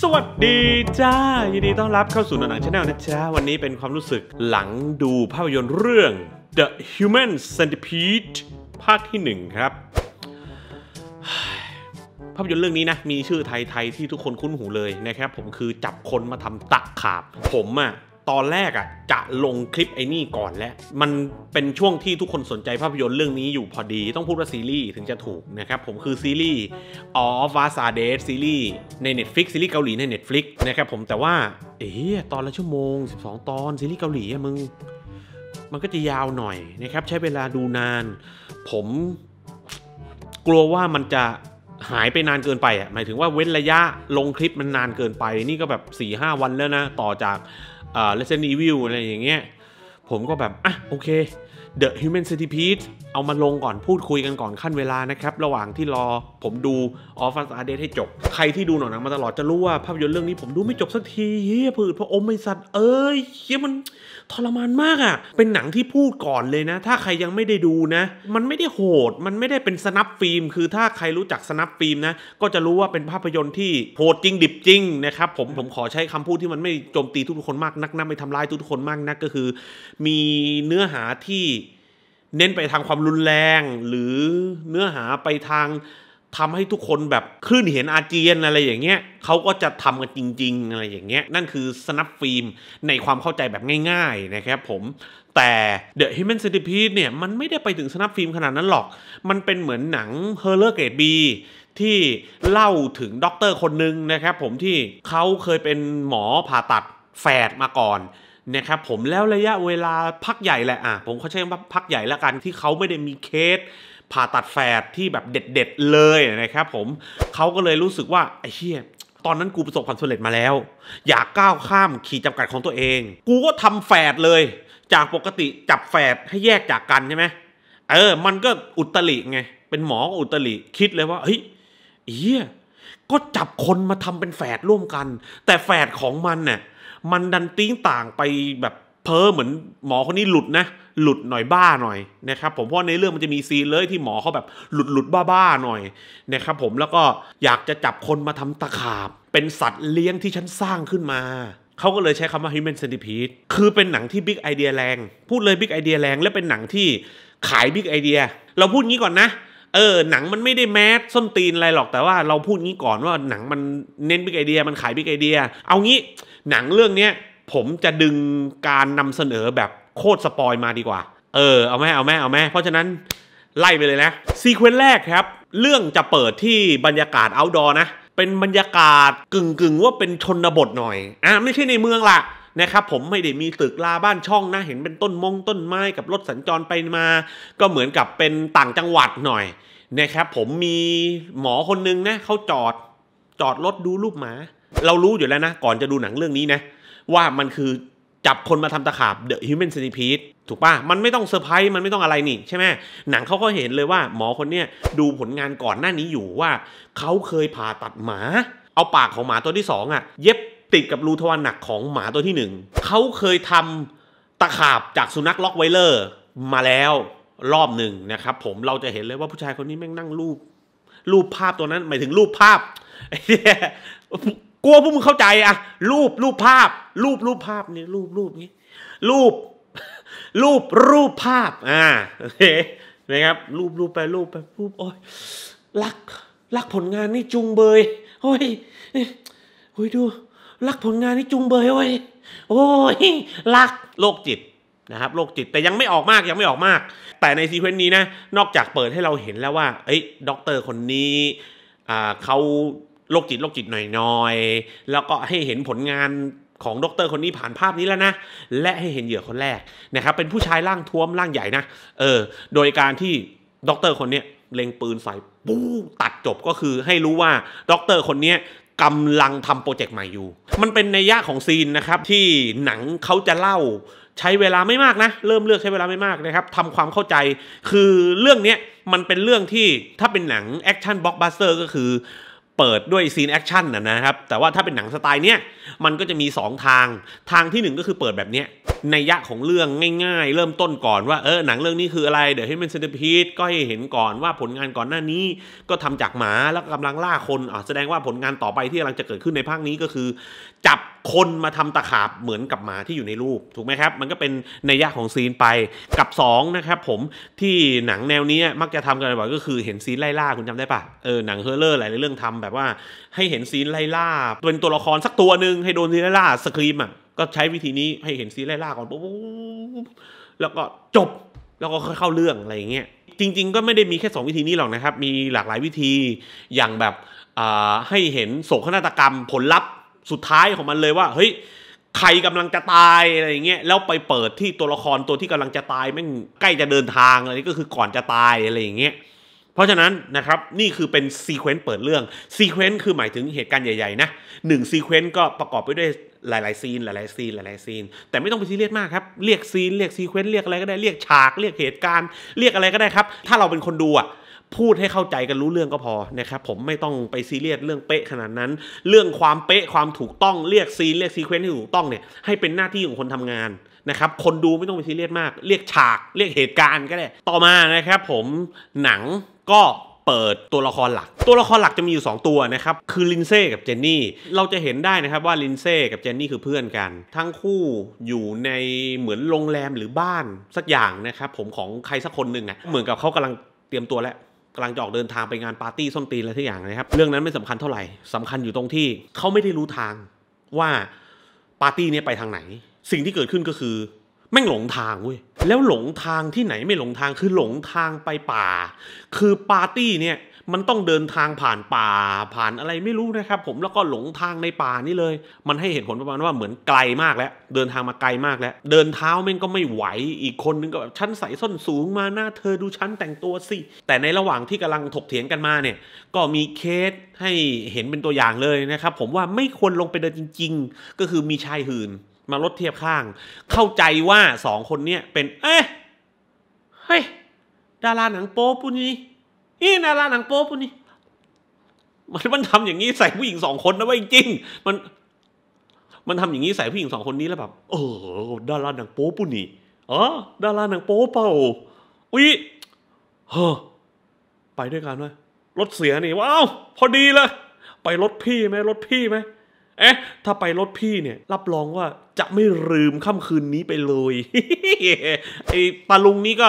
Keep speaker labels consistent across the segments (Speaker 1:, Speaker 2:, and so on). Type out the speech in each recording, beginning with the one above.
Speaker 1: สวัสดีจ้า ยินดีต้อนรับเข้าสู่หนังชาแนลนะจ้าวันนี้เป็นความรู้สึกหลังดูภาพยนตร์เรื่อง The Human Centipede ภาคที่หนึ่งครับ ภาพยนตร์เรื่องนี้นะ มีชื่อไทย ๆ ที่ทุกคนคุ้นหูเลยนะครับ ผมคือจับคนมาทำตะขาบ ผมอ่ะตอนแรกอะ่ะจะลงคลิปไอ้นี่ก่อนแล้ว มันเป็นช่วงที่ทุกคนสนใจภาพยนตร์เรื่องนี้อยู่พอดี ต้องพูดว่าซีรีส์ถึงจะถูกนะครับ ผมคือซีรีส์ออฟวาซาเดซีรีส์ ใน Netflix ซีรีส์เกาหลีใน Netflix นะครับผมแต่ว่าเอ๊ะตอนละชั่วโมง 12 ตอนซีรีส์เกาหลีอะมึง มันก็จะยาวหน่อยนะครับใช้เวลาดูนาน ผมกลัวว่ามันจะหายไปนานเกินไปอ่ะหมายถึงว่าเว้นระยะลงคลิปมันนานเกินไปนี่ก็แบบ4ี่ห้าวันแล้วนะต่อจากอ่า Resident Evil อะไรอย่างเงี้ยผมก็แบบ อ่ะโอเค The Human Centipede เอามาลงก่อนพูดคุยกันก่อนขั้นเวลานะครับ ระหว่างที่รอผมดู Office a r d e ให้จบ ใครที่ดูหนังมาตลอดจะรู้ว่าภาพยนตร์เรื่องนี้ผมดูไม่จบสักทีเฮ้ยผืดพระอมไอสัตว์ เอ้ยเฮ้ยมันทรมานมากอะ่ะ เป็นหนังที่พูดก่อนเลยนะ ถ้าใครยังไม่ได้ดูนะ มันไม่ได้โหด มันไม่ได้เป็นสนับฟิล์ม คือ ถ้าใครรู้จักสนับฟิล์มนะ ก็จะรู้ว่าเป็นภาพยนตร์ที่โหดจริงดิบจริงนะครับผม ผมขอใช้คำพูดที่มันไม่โจมตีทุกคนมาก นักนะไม่ทำร้ายทุกคนมากนักก็คือมีเนื้อหาที่เน้นไปทางความรุนแรง หรือเนื้อหาไปทางทำให้ทุกคนแบบคลื่นเห็นอาเจียนอะไรอย่างเงี้ยเขาก็จะทำกันจริง ๆ อะไรอย่างเงี้ยนั่นคือสนับฟิล์มในความเข้าใจแบบง่าย ๆ นะครับผมแต่ The Human Centipede เนี่ยมันไม่ได้ไปถึงสนับฟิล์มขนาดนั้นหรอก มันเป็นเหมือนหนัง h ์ r ลอ r Grade B ที่เล่าถึงด็อกเตอร์คนหนึ่งนะครับผมที่เขาเคยเป็นหมอผ่าตัดแฝดมาก่อนนะครับผมแล้วระยะเวลาพักใหญ่แหละอ่ะผมเขาใช้คำว่าพักใหญ่ละกันที่เขาไม่ได้มีเคสผ่าตัดแฝดที่แบบเด็ดๆเลยนะครับผม เขาก็เลยรู้สึกว่าไอ้เชี่ยตอนนั้นกูประสบความสำเร็จมาแล้ว อยากก้าวข้ามขีดจำกัดของตัวเอง กูก็ทำแฝดเลย จากปกติจับแฝดให้แยกจากกันใช่ไหมเออมันก็อุตริไงเป็นหมออุตริคิดเลยว่าเฮ้ยเฮียก็จับคนมาทำเป็นแฝดร่วมกัน แต่แฝดของมันเนี่ยมันดันติ้งต่างไปแบบเพ้อเหมือนหมอคนนี้หลุดนะหลุดหน่อยบ้าหน่อยนะครับผมเพราะในเรื่องมันจะมีซีนเลยที่หมอเขาแบบ หลุดหลุดบ้าบ้าหน่อย นะครับผมแล้วก็อยากจะจับคนมาทำตะขาบ เป็นสัตว์เลี้ยงที่ฉันสร้างขึ้นมา เขาก็เลยใช้คำว่า Human Centipede คือเป็นหนังที่บิ๊กไอเดียแรง พูดเลยบิ๊กไอเดียแรง และเป็นหนังที่ขายบิ๊กไอเดียเราพูดงี้ก่อนนะเออหนังมันไม่ได้แมสส้นตีนอะไรหรอก แต่ว่าเราพูดงี้ก่อนว่าหนังมันเน้นบิ๊กไอเดียมันขายบิ๊กไอเดียเอางี้ หนังเรื่องเนี้ย ผมจะดึงการนำเสนอแบบโคตรสปอยมาดีกว่า เออ เอาแม่เอาแม่เอาแม่เพราะฉะนั้นไล่ไปเลยนะ ซีเควนต์แรกครับ เรื่องจะเปิดที่บรรยากาศเอาดอร์นะ เป็นบรรยากาศกึ่ง่งว่าเป็นชนบทหน่อย อ่ะ ไม่ใช่ในเมืองละนะครับผมไม่ได้มีตึกลาบ้านช่องนะ เห็นเป็นต้นมงต้นไม้กับรถสัญจรไปมา ก็เหมือนกับเป็นต่างจังหวัดหน่อยนะครับ ผมมีหมอคนนึงนะเขาจอดจอดรถดูรูปหมา เรารู้อยู่แล้วนะ ก่อนจะดูหนังเรื่องนี้นะ ว่ามันคือจับคนมาทำตะขาบ The Human Centipede ถูกปะมันไม่ต้องเซอร์ไพรส์มันไม่ต้องอะไรนี่ใช่ไหมหนังเขาก็เห็นเลยว่าหมอคนเนี้ยดูผลงานก่อนหน้านี้อยู่ว่าเขาเคยผ่าตัดหมา เอาปากของหมาตัวที่2อ่ะเย็บติดกับรูทวารหนักของหมาตัวที่1เขาเคยทำตะขาบจากสุนัขล็อกไวเลอร์ มาแล้วรอบหนึ่งนะครับ ผมเราจะเห็นเลยว่าผู้ชายคนนี้แม่งนั่งรูป รูปภาพตัวนั้นหมายถึงรูปภาพกลัวพวกมึงเข้าใจอะรูปรูปภาพรูปรูปภาพนี่รูปรูปนี้ รูป รูปรูปภาพอ่าโอเคนะครับ รูปรูปไปรูปไปรูปโอ้ยรักรักผลงานนี่จุงเบยโอ้ยโอ้ยดู รักผลงานนี่จุงเบยโอ้ยโอ้ยรักโรคจิตนะครับโรคจิตแต่ยังไม่ออกมากยังไม่ออกมาก แต่ในซีเควนต์นี้นะนอกจากเปิดให้เราเห็นแล้วว่า เอ้ยด็อกเตอร์คนนี้อ่าเขาโรคจิตโรคจิตหน่อย ๆ แล้วก็ให้เห็นผลงานของดรคนนี้ผ่านภาพนี้แล้วนะ และให้เห็นเหยื่อคนแรกนะครับ เป็นผู้ชายร่างท้วมร่างใหญ่นะ เออ โดยการที่ดรคนนี้เล็งปืนใส่ปูตัดจบก็คือให้รู้ว่าดรคนนี้กำลังทำโปรเจกต์ใหม่อยู่ มันเป็นในยะของซีนนะครับที่หนังเขาจะเล่าใช้เวลาไม่มากนะเริ่มเลือกใช้เวลาไม่มากนะครับทำความเข้าใจ คือเรื่องนี้มันเป็นเรื่องที่ถ้าเป็นหนังแอคชั่นบล็อกบัสเตอร์ก็คือเปิดด้วยซีนแอคชั่นนะนะครับ แต่ว่าถ้าเป็นหนังสไตล์เนี้ย มันก็จะมี 2 ทาง ทางที่ 1 ก็คือเปิดแบบเนี้ยในยะของเรื่องง่าย ๆ เริ่มต้นก่อนว่าเออ หนังเรื่องนี้คืออะไรเดี๋ยวให้มันเซนเตอร์พีซก็ให้เห็นก่อนว่าผลงานก่อนหน้านี้ก็ทำจากหมาแล้วกำลังล่าคนอ่ะแสดงว่าผลงานต่อไปที่กำลังจะเกิดขึ้นในภาคนี้ก็คือจับคนมาทำตะขาบเหมือนกับหมาที่อยู่ในรูปถูกไหมครับ มันก็เป็นในยะของซีนไปกับ2นะครับผมที่หนังแนวนี้มักจะทำกันบ่อยก็คือเห็นซีนไล่ล่าคุณจำได้ปะเออหนังเฮอร์เรอร์หลายเรื่องทำแบบว่า ให้เห็นซีนไล่ล่า เป็นตัวละครสักตัวหนึ่งให้โดนซีนไล่ล่าสครีมอ่ะก็ใช้วิธีนี้ให้เห็นซีนไล่ล่าก่อนปุ๊บแล้วก็จบแล้วก็ค่อยเข้าเรื่องอะไรอย่างเงี้ย จริง ๆ ก็ไม่ได้มีแค่2วิธีนี้หรอกนะครับมีหลากหลายวิธีอย่างแบบให้เห็นโศกนาฏกรรมผลลัพธ์สุดท้ายของมันเลยว่า เฮ้ย ใครกำลังจะตายอะไรอย่างเงี้ยแล้วไปเปิดที่ตัวละครตัวที่กำลังจะตายแม่งใกล้จะเดินทางอะไรนี่ก็คือก่อนจะตายอะไรอย่างเงี้ยเพราะฉะนั้นนะครับนี่คือเป็นซีเควนต์เปิดเรื่องซีเควนต์คือหมายถึงเหตุการณ์ใหญ่ๆนะหนึ่งซีเควนต์ก็ประกอบไปด้วยหลายๆซีนหลายๆซีนหลายๆซีนแต่ไม่ต้องไปซีเรียสมากครับ เรียกซีนเรียกซีเควนต์เรียกอะไรก็ได้เรียกฉาก เรียกเหตุการณ์เรียกอะไรก็ได้ครับถ้าเราเป็นคนดูอะพูดให้เข้าใจกันรู้เรื่องก็พอนะครับผมไม่ต้องไปซีเรียสเรื่องเป๊ะ ขนาดนั้น เรื่องความเป๊ะความถูกต้องเรียกซีเรียกซีเควนซ์ที่ถูกต้องเนี่ยให้เป็นหน้าที่ของคนทำงานนะครับคนดูไม่ต้องไปซีเรียสมากเรียกฉากเรียกเหตุการณ์ก็ได้ต่อมานะครับ ผมหนังก็เปิดตัวละครหลัก ตัวละครหลักจะมีอยู่ 2 ตัวนะครับคือลินเซ่กับเจนนี่เราจะเห็นได้นะครับว่าลินเซ่กับเจนนี่คือเพื่อนกันทั้งคู่อยู่ในเหมือนโรงแรมหรือบ้านสักอย่างนะครับผมของใครสักคนหนึ่งอะ่ะเหมือนกับเขากำลังเตรียมตัวแล้วกำลังจะออกเดินทางไปงานปาร์ตี้ส้นตีนอะไรทุกอย่างนะครับ เรื่องนั้นไม่สำคัญเท่าไหร่สำคัญอยู่ตรงที่เขาไม่ได้รู้ทางว่าปาร์ตี้นี้ไปทางไหน สิ่งที่เกิดขึ้นก็คือแม่งหลงทางเว้ย แล้วหลงทางที่ไหนไม่หลงทางคือหลงทางไปป่า คือปาร์ตี้เนี่ยมันต้องเดินทางผ่านป่าผ่านอะไรไม่รู้นะครับ ผมแล้วก็หลงทางในป่านี่เลย มันให้เหตุผลประมาณว่าเหมือนไกลมากแล้วเดินทางมาไกลมากแล้วเดินเท้าแม่งก็ไม่ไหวอีกคนนึงก็แบบชั้นใส่ส้นสูงมาหน้าเธอดูชั้นแต่งตัวสิแต่ในระหว่างที่กำลังถกเถียงกันมาเนี่ย ก็มีเคสให้เห็นเป็นตัวอย่างเลยนะครับผมว่าไม่ควรลงไปเดินจริงๆ ก็คือมีชายหื่นมารถเทียบข้าง เข้าใจว่าสองคนเนี้ยเป็นเอ๊ะเฮ้ยดาราหนังโป๊ปุ่นี้นี่นาราหนังโป๊พวกนี้มันมันทำอย่างนี้ใส่ผู้หญิงสองคนนะว่าจริงมัน มันทำอย่างนี้ใส่ผู้หญิงสองคนนี้แล้วแบบเออดาราหนังโป๊ปุ่นี่อ๋อ ดาราหนังโป๊เปล่า อุ้ย เฮ้อไปด้วยกันไหมรถเสียนี่ว้าว พอดีเลย ไปรถพี่ไหมรถพี่ไหม เอ๊ะ ถ้าไปรถพี่เนี่ย รับรองว่าจะไม่ลืมค่ำคืนนี้ไปเลย ไอ้ลาลุงนี้ก็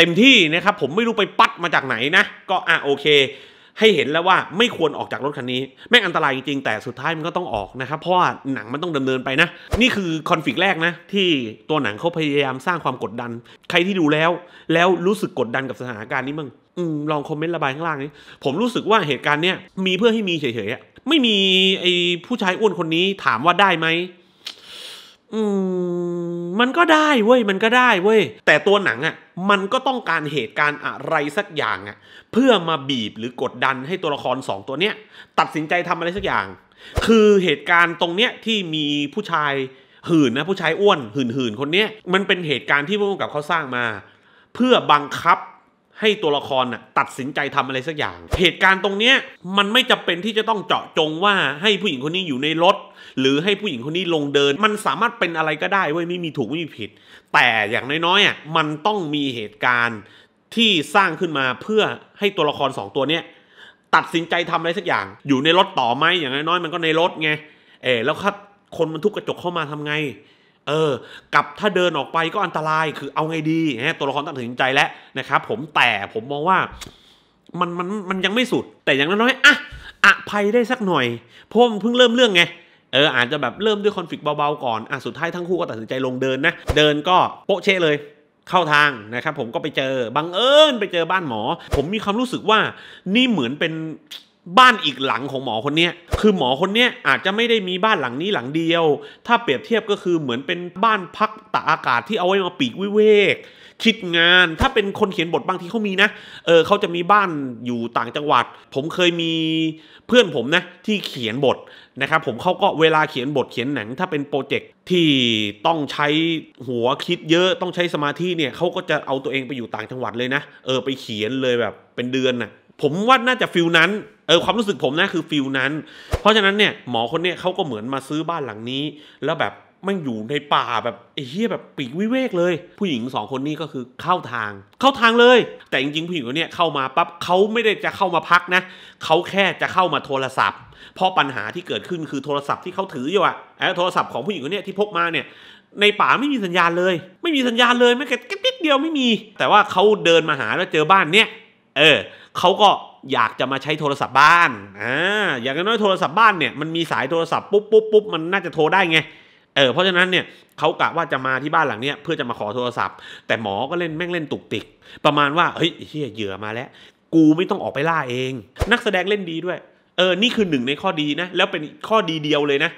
Speaker 1: เต็มที่นะครับ ผมไม่รู้ไปปัดมาจากไหนนะ ก็อ่ะโอเค ให้เห็นแล้วว่าไม่ควรออกจากรถคันนี้แม่งอันตรายจริงแต่สุดท้ายมันก็ต้องออกนะครับ เพราะว่าหนังมันต้องดำเนินไปนะ นี่คือคอนฟ lict แรกนะ ที่ตัวหนังเขาพยายามสร้างความกดดันใครที่ดูแล้ว แล้วรู้สึกกดดันกับสถานการณ์นี้มั้งลองคอมเมนต์ระบายข้างล่างนี้ผมรู้สึกว่าเหตุการณ์เนี้ยมีเพื่อให้มีเฉยๆไม่มีไอ้ผู้ชายอ้วนคนนี้ถามว่าได้ไหมอืมมันก็ได้เว้ย มันก็ได้เว้ย แต่ตัวหนังอะ่ะ มันก็ต้องการเหตุการณ์อะไรสักอย่างอะ่ะ เพื่อมาบีบหรือกดดันให้ตัวละครสองตัวเนี้ยตัดสินใจทำอะไรสักอย่าง คือเหตุการณ์ตรงเนี้ยที่มีผู้ชายหื่นนะผู้ชายอ้วน หื่นหื่นคนเนี้ยมันเป็นเหตุการณ์ที่พวกกับเขาสร้างมา เพื่อบังคับให้ตัวละครน่ะตัดสินใจทำ อะไรสักอย่าง เหตุการณ์ตรงเนี้ยมันไม่จำเป็นที่จะต้องเจาะจงว่าให้ผู้หญิงคนนี้อยู่ในรถหรือให้ผู้หญิงคนนี้ลงเดิน มันสามารถเป็นอะไรก็ได้เว้ยไม่มีถูกไม่มีผิด แต่อย่างน้อยๆอ่ะมันต้องมีเหตุการณ์ที่สร้างขึ้นมาเพื่อให้ตัวละคร 2 ตัวเนี้ยตัดสินใจทำ อะไรสักอย่าง อยู่ในรถต่อไหมอย่างน้อยๆมันก็ในรถไงเออแล้วถ้าคนมันทุกกระจกเข้ามาทำไงเออ กับถ้าเดินออกไปก็อันตราย คือเอาไงดีฮะตัวละครตัดสินใจแล้วนะครับผมแต่ผมมองว่ามันมันมันยังไม่สุด แต่อย่างน้อย อ่ะอะภัยได้สักหน่อยเพราะมันเพิ่งเริ่มเรื่องไง เอออาจจะแบบเริ่มด้วยคอนฟ lict เบาๆก่อนอ่ะ สุดท้ายทั้งคู่ก็ตัดสินใจลงเดินนะ เดินก็โปะเชะเลย เข้าทางนะครับผมก็ไปเจอ บังเอิญไปเจอบ้านหมอ ผมมีความรู้สึกว่า นี่เหมือนเป็นบ้านอีกหลังของหมอคนนี้คือหมอคนนี้อาจจะไม่ได้มีบ้านหลังนี้หลังเดียว ถ้าเปรียบเทียบก็คือเหมือนเป็นบ้านพักตากอากาศที่เอาไว้มาปีกวิเวกคิดงาน ถ้าเป็นคนเขียนบทบางทีเขามีนะ เออเขาจะมีบ้านอยู่ต่างจังหวัด ผมเคยมีเพื่อนผมนะ ที่เขียนบทนะครับผมเขาก็เวลาเขียนบทเขียนหนังถ้า เป็นโปรเจกต์ที่ต้องใช้หัวคิดเยอะต้องใช้สมาธิเนี่ยเขาก็จะเอาตัวเองไปอยู่ต่างจังหวัดเลยนะ เออไปเขียนเลยแบบเป็นเดือนนะผมว่าน่าจะฟิลนั้นเออความรู้สึกผมนะคือฟิลนั้นเพราะฉะนั้นเนี่ยหมอคนเนี้ยเขาก็เหมือนมาซื้อบ้านหลังนี้ แล้วแบบมันอยู่ในป่าแบบไอ้เหี้ยแบบปีกวิเวกเลย ผู้หญิงสองคนนี้ก็คือเข้าทาง เข้าทางเลย แต่จริงๆ ผู้หญิงคนนี้เข้ามาปั๊บเขาไม่ได้จะเข้ามาพักนะเขาแค่จะเข้ามาโทรศัพท์ เพราะปัญหาที่เกิดขึ้นคือโทรศัพท์ที่เขาถืออยู่อะไอ้โทรศัพท์ของผู้หญิงคนนี้ที่พกมาเนี่ยในป่าไม่มีสัญญาณเลย ไม่มีสัญญาณเลยแม้แต่นิดเดียวไม่มี แต่ว่าเขาเดินมาหาแล้วเจอบ้านเนี้ยเออเขาก็อยากจะมาใช้โทรศัพท์บ้าน อ่า อย่างน้อยโทรศัพท์บ้านเนี่ย มันมีสายโทรศัพท์ปุ๊บปุ๊บปุ๊บมันน่าจะโทรได้ไง เออ เพราะฉะนั้นเนี่ยเขากะว่าจะมาที่บ้านหลังเนี้ยเพื่อจะมาขอโทรศัพท์ แต่หมอก็เล่นแม่งเล่นตุกติก ประมาณว่า เฮ้ยเฮียเหยื่อมาแล้ว กูไม่ต้องออกไปล่าเอง นักแสดงเล่นดีด้วย เออ นี่คือหนึ่งในข้อดีนะ แล้วเป็นข้อดีเดียวเลยนะ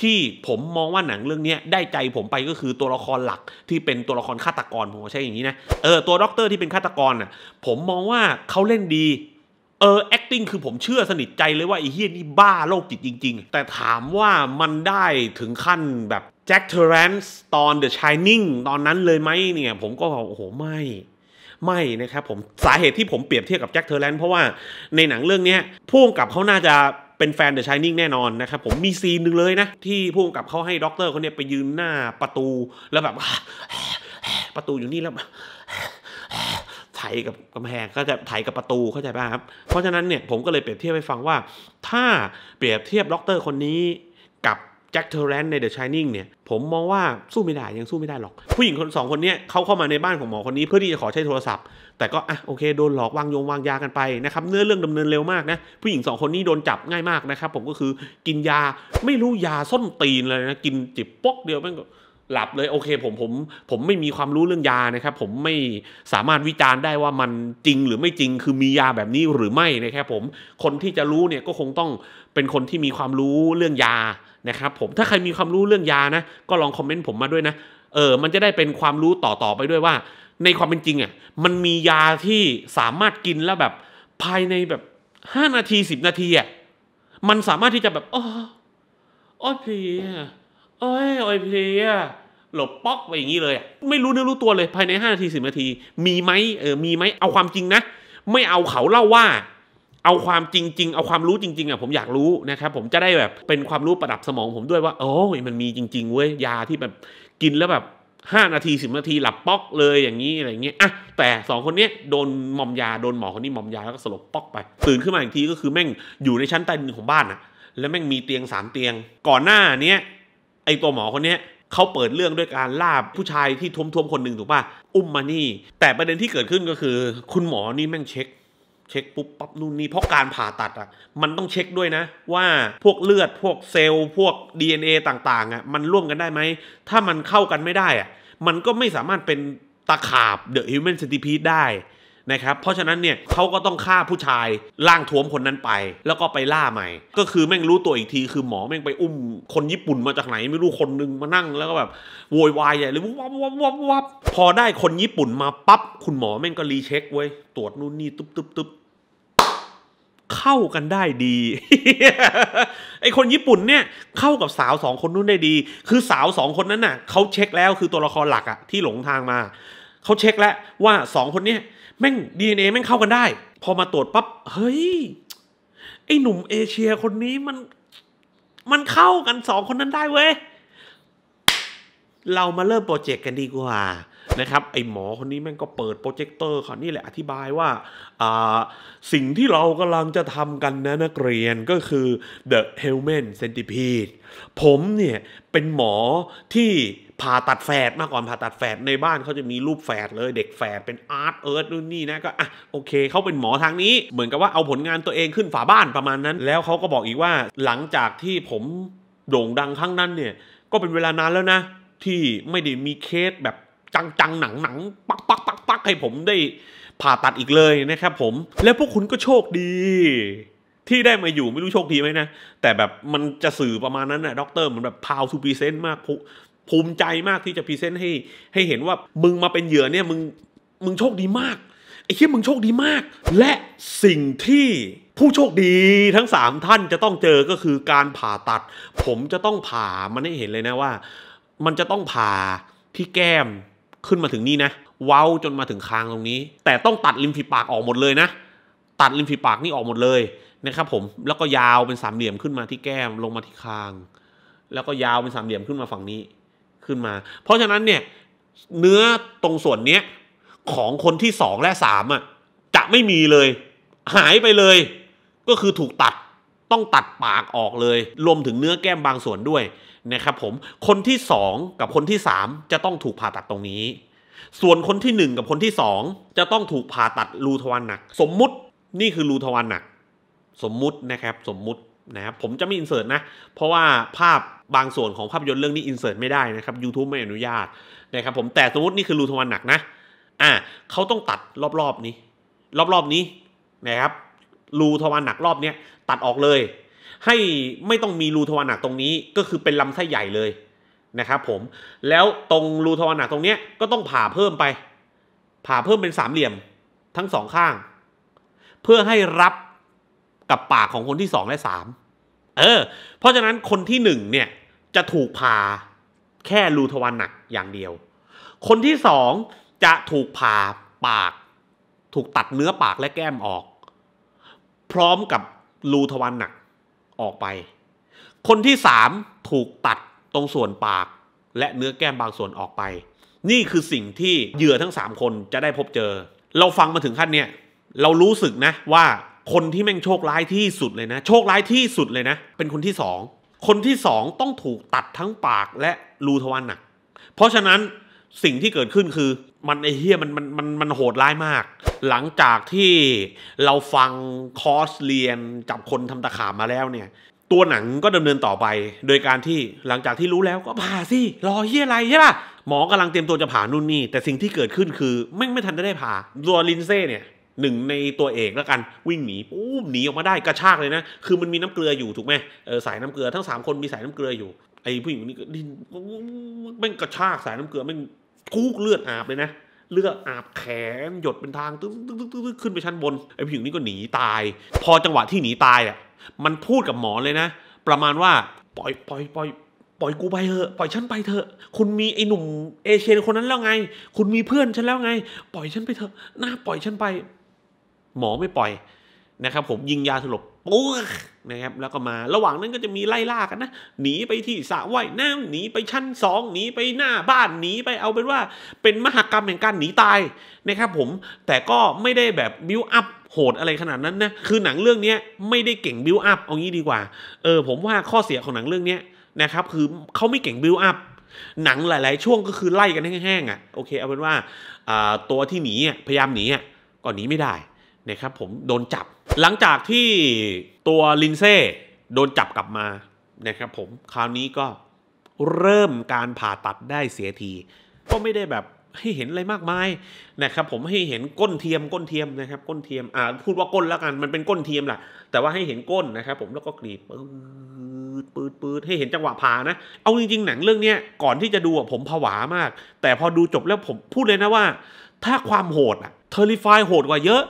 Speaker 1: ที่ผมมองว่าหนังเรื่องนี้ได้ใจผมไปก็คือตัวละครหลักที่เป็นตัวละครฆาตกรผมใช่อย่างนี้นะ เออ ตัวด็อกเตอร์ที่เป็นฆาตกรน่ะผมมองว่าเขาเล่นดีเออ acting คือผมเชื่อสนิทใจเลยว่าไอ้เฮียนี่บ้าโรคจิตจริงๆ แต่ถามว่ามันได้ถึงขั้นแบบแจ็คเทอร์นส์ตอน The Shining ตอนนั้นเลยไหมเนี่ย ผมก็โอ้โหไม่ ไม่นะครับผมสาเหตุที่ผมเปรียบเทียบกับแจ็คเทอร์แลนด์เพราะว่าในหนังเรื่องนี้พุ่งกับเขาน่าจะเป็นแฟนเดอะชายนิ่งแน่นอนนะครับ ผมมีซีนหนึ่งเลยนะ ที่พุ่งกับเขาให้ด็อกเตอร์คนนี้ไปยืนหน้าประตูแล้วแบบประตูอยู่นี่แล้วไถกับกำแพงก็จะไถกับประตูเข้าใจป่ะครับ เพราะฉะนั้นเนี่ยผมก็เลยเปรียบเทียบให้ฟังว่า ถ้าเปรียบเทียบด็อกเตอร์คนนี้กับแจ็คเทอร์แรนในเดอะชายนิ่งเนี่ยผมมองว่าสู้ไม่ได้ยังสู้ไม่ได้หรอก ผู้หญิงคนสองคนนี้เขาเข้ามาในบ้านของหมอคนนี้เพื่อที่จะขอใช้โทรศัพท์แต่ก็อ่ะโอเคโดนหลอกวางยงวางยากันไปนะครับเนื้อเรื่องดำเนินเร็วมากนะผู้หญิงสองคนนี้โดนจับง่ายมากนะครับผมก็คือกินยาไม่รู้ยาส้นตีนเลยนะกินจิบปอกเดียวแม่งก็หลับเลยโอเคผมผมผมไม่มีความรู้เรื่องยานะครับผมไม่สามารถวิจารณ์ได้ว่ามันจริงหรือไม่จริงคือมียาแบบนี้หรือไม่นะครับผมคนที่จะรู้เนี่ย ก็คงต้องเป็นคนที่มีความรู้เรื่องยานะครับผมถ้าใครมีความรู้เรื่องยานะ ก็ลองคอมเมนต์ผมมาด้วยนะเออ มันจะได้เป็นความรู้ต่อต่อไปด้วยว่า ในความเป็นจริงอะ่ะมันมียาที่สามารถกินแล้วแบบ ภายในแบบห้านาทีสิบนาทีอะ่ะมันสามารถที่จะแบบอ๋ออ๋อพี่โอ้ยโอ้ยเพลียหลบป๊อกไปอย่างนี้เลยไม่รู้เนื้อรู้ตัวเลยภายใน 5 นาทีสินาที มีไหมเออมีไหมเอาความจริงนะ ไม่เอาเขาเล่าว่า เอาความจริงๆ เอาความรู้จริงๆ อ่ะผมอยากรู้นะครับผมจะได้แบบเป็นความรู้ประดับสมองผมด้วยว่า โอ้ยมันมีจริงๆเว้ยยาที่แบบกินแล้วแบบ 5 นาที 10 นาทีหลับป๊อกเลยอย่างนี้อะไรเงี้ยอ่ะแต่ 2 คนนี้โดนมอมยา โดนหมอคนนี้มอมยาแล้วก็สลบป๊อกไปตื่นขึ้นมาอีกทีก็คือแม่งอยู่ในชั้นใต้ดินของบ้านอะแล้วแม่งมีเตียง3เตียงก่อนหน้าเนี้ยไอตัวหมอคนเนี้ยเขาเปิดเรื่องด้วยการล่าผู้ชายที่ท้วมๆคนหนึ่งถูกป่ะอุ้มมานี่ แต่ประเด็นที่เกิดขึ้นก็คือคุณหมอนี่แม่งเช็ค เช็ค ปุ๊บ ปั๊บนู่นนี่เพราะการผ่าตัดอ่ะ มันต้องเช็คด้วยนะ ว่าพวกเลือดพวกเซลล์พวก DNA ต่างๆอ่ะมันร่วมกันได้ไหม ถ้ามันเข้ากันไม่ได้อ่ะมันก็ไม่สามารถเป็นตะขาบเดอะฮิวแมนสติพีดได้นะครับ เพราะฉะนั้นเนี่ยเขาก็ต้องฆ่าผู้ชายล่างท้วมคนนั้นไป แล้วก็ไปล่าใหม่ ก็คือแม่งรู้ตัวอีกทีคือหมอแม่งไปอุ้ม คนญี่ปุ่นมาจากไหน ไม่รู้คนนึงมานั่งแล้วก็แบบโวยวายใหญ่เลยวับวับวับวับพอได้คนญี่ปุ่นมาปั๊บคุณหมอแม่งก็รีเช็คไว้ตรวจนู่นนี่ตุ๊บตุ๊บตุ๊บเข้ากันได้ดี ไอคนญี่ปุ่นเนี่ยเข้ากับสาวสองคนนู้นได้ดี คือสาวสองคนนั้นน่ะเขาเช็คแล้วคือตัวละครหลักอะที่หลงทางมาเขาเช็คแล้ว ว่าสองคนเนี้ยแม่ง DNA แม่งเข้ากันได้ พอมาตรวจปับ๊บเฮ้ย ไอหนุ่มเอเชียคนนี้มัน มันเข้ากันสองคนนั้นได้เว้ย เรามาเริ่มโปรเจกต์กันดีกว่า นะครับ ไอหมอคนนี้แม่งก็เปิดโปรเจคเตอร์ค่ะนี่แหละอธิบายว่าสิ่งที่เรากำลังจะทำกันนะนักเรียนก็คือ The h e l m a n Centipede ผมเนี่ย เป็นหมอที่ผ่าตัดแฝดมาก่อนผ่าตัดแฝดในบ้านเขาจะมีรูปแฝดเลย เด็กแฝดเป็นอาร์ตเอิร์ดนู่นนี่นะก็อ่ะโอเคเขาเป็นหมอทางนี้ เหมือนกับว่าเอาผลงานตัวเองขึ้นฝาบ้านประมาณนั้น แล้วเขาก็บอกอีกว่าหลังจากที่ผมโด่งดังครั้งนั้นเนี่ยก็เป็นเวลานานแล้วนะ ที่ไม่ได้มีเคสแบบจังๆ หนังหนังปักปักปักปักให้ผมได้ผ่าตัดอีกเลยนะครับผม และพวกคุณก็โชคดี ที่ได้มาอยู่ไม่รู้โชคดีไหมนะแต่แบบมันจะสื่อประมาณนั้นนะด็อกเตอร์มันแบบพาวทูปีเซนต์มากภูมิใจมากที่จะพรีเซนต์ให้ให้เห็นว่ามึงมาเป็นเหยื่อเนี่ยมึงมึงโชคดีมากไอ้ที่มึงโชคดีมาก และสิ่งที่ผู้โชคดีทั้ง 3 ท่านจะต้องเจอก็คือการผ่าตัด ผมจะต้องผ่ามันให้เห็นเลยนะว่า มันจะต้องผ่าที่แก้มขึ้นมาถึงนี่นะ เว้าจนมาถึงคางตรงนี้ แต่ต้องตัดริมฝีปากออกหมดเลยนะ ตัดริมฝีปากนี่ออกหมดเลยนะครับผมแล้วก็ยาวเป็นสามเหลี่ยมขึ้นมาที่แก้มลงมาที่คาง แล้วก็ยาวเป็นสามเหลี่ยมขึ้นมาฝั่งนี้ึ้นมาเพราะฉะนั้นเนี่ยเนื้อตรงส่วนเนี้ยของคนที่สองและสามอ่ะจะไม่มีเลย หายไปเลย ก็คือถูกตัดต้องตัดปากออกเลย รวมถึงเนื้อแก้มบางส่วนด้วยนะครับผมคนที่สองกับคนที่สามจะต้องถูกผ่าตัดตรงนี้ ส่วนคนที่หนึ่งกับคนที่สองจะต้องถูกผ่าตัดรูทวารหนัก สมมุตินี่คือรูทวารหนัก สมมุตินะครับสมมุตินะครับผมจะไม่อินเสิร์ตนะ เพราะว่าภาพบางส่วนของภาพยนตร์เรื่องนี้อินเสิร์ตไม่ได้นะครับ YouTube ไม่อนุญาตนะครับผมแต่ สมมตินี่ คือ รูทวันหนัก นะอ่าเขาต้องตัดรอบๆนี้ รอบ ๆ นี้นะครับ รู ทวันหนักรอบ เนี้ย ตัดออกเลย ให้ไม่ต้องมี รู ทวันหนักตรงนี้ก็คือเป็นลำไส้ใหญ่เลยนะครับผมแล้วตรงรูทวันหนักตรงเนี้ยก็ต้องผ่าเพิ่มไป ผ่าเพิ่มเป็นสามเหลี่ยมทั้งสองข้างเพื่อให้รับกับปากของคนที่สองและสาม เออ เพราะฉะนั้นคนที่หนึ่งเนี่ย จะถูกผ่าแค่รูทวารหนักอย่างเดียว คนที่สองจะถูกผ่าปาก ถูกตัดเนื้อปากและแก้มออก พร้อมกับรูทวารหนัก ออกไป คนที่สามถูกตัดตรงส่วนปากและเนื้อแก้มบางส่วนออกไป นี่คือสิ่งที่เหยื่อทั้งสามคนจะได้พบเจอ เราฟังมาถึงขั้นเนี้ยเรารู้สึกนะว่าคนที่แม่งโชคร้ายที่สุดเลยนะ โชคร้ายที่สุดเลยนะ เป็นคนที่สองคนที่สองต้องถูกตัดทั้งปากและรูทวารหนักเพราะฉะนั้นสิ่งที่เกิดขึ้นคือมัน ไอเฮียมันมันมันมันโหดร้ายมาก หลังจากที่เราฟัง คอร์สเรียน จับคนทำตะขาบมาแล้วเนี่ยตัวหนังก็ดำเนินต่อไป โดยการที่หลังจากที่รู้แล้วก็ผ่าสิ รอเฮียอะไรใช่ป่ะหมอกำลังเตรียมตัวจะผ่านู่นนี่แต่สิ่งที่เกิดขึ้นคือไม่ไม่ทันได้ผ่าตัวลินเซ่เนี่ยหนึ่งในตัวเอกแล้วกันวิ่งหนีปุ๊บหนีออกมาได้กระชากเลยนะ คือมันมีน้ำเกลืออยู่ถูกไหมเออสายน้ำเกลือทั้งสามคนมีสายน้ำเกลืออยู่ไอ้ผู้หญิงคนนี้ก็ดิ้นม่กระชากสายน้ำเกลือไม่คทุกเลือดอาบเลยนะเลือดอาบแขนหยดเป็นทางตึ๊ดตึ๊ดตึ๊ดขึ้นไปชั้นบนไอ้ผู้หญิงนี่ก็หนีตาย พอจังหวะที่หนีตายอ่ะมันพูดกับหมอเลยนะ ประมาณว่าปล่อย ปล่อยปล่อยปล่อยกูไปเถอะปล่อยฉันไปเถอะ คุณมีไอ้หนุ่มเอเชียคนนั้นแล้วไง คุณมีเพื่อนฉันแล้วไง ปล่อยฉันไปเถอะน่าปล่อยฉันไปหมอไม่ปล่อย นะครับผมยิงยาสลบปุ๊กนะครับแล้วก็มาระหว่างนั้นก็จะมีไล่ล่ากันนะหนีไปที่สระว่ายน้ำหนีไปชั้นสองหนีไปหน้าบ้านหนีไปเอาเป็นว่าเป็นมหากรรมแห่งการหนีตาย นะครับผมแต่ก็ไม่ได้แบบบิวอัพโหดอะไรขนาดนั้นนะคือหนังเรื่องนี้ไม่ได้เก่งบิวอัพเอางี้ดีกว่าเออผมว่าข้อเสียของหนังเรื่องนี้นะครับคือเขาไม่เก่งบิวอัพหนังหลายๆช่วงก็คือไล่กันแห้งๆอ่ะโอเค เอาเป็นว่าตัวที่หนีพยายามหนีก็หนีไม่ได้นะครับผมโดนจับหลังจากที่ตัวลินเซ่โดนจับกลับมานะครับผมคราวนี้ก็เริ่มการผ่าตัดได้เสียที ก็ไม่ได้แบบให้เห็นอะไรมากมายนะครับผมให้เห็นก้นเทียมก้นเทียมนะครับก้นเทียมอ่าพูดว่าก้นแล้วกันมันเป็นก้นเทียมแหละแต่ว่าให้เห็นก้นนะครับผมแล้วก็กรีดปืดปืดปืดให้เห็นจังหวะผ่านะเอาจริง ๆ หนังเรื่องเนี้ยก่อนที่จะดูผมผวามาก แต่พอดูจบแล้วผมพูดเลยนะว่าถ้าความโหดอะเทอร์ลิฟายโหดกว่าเยอะ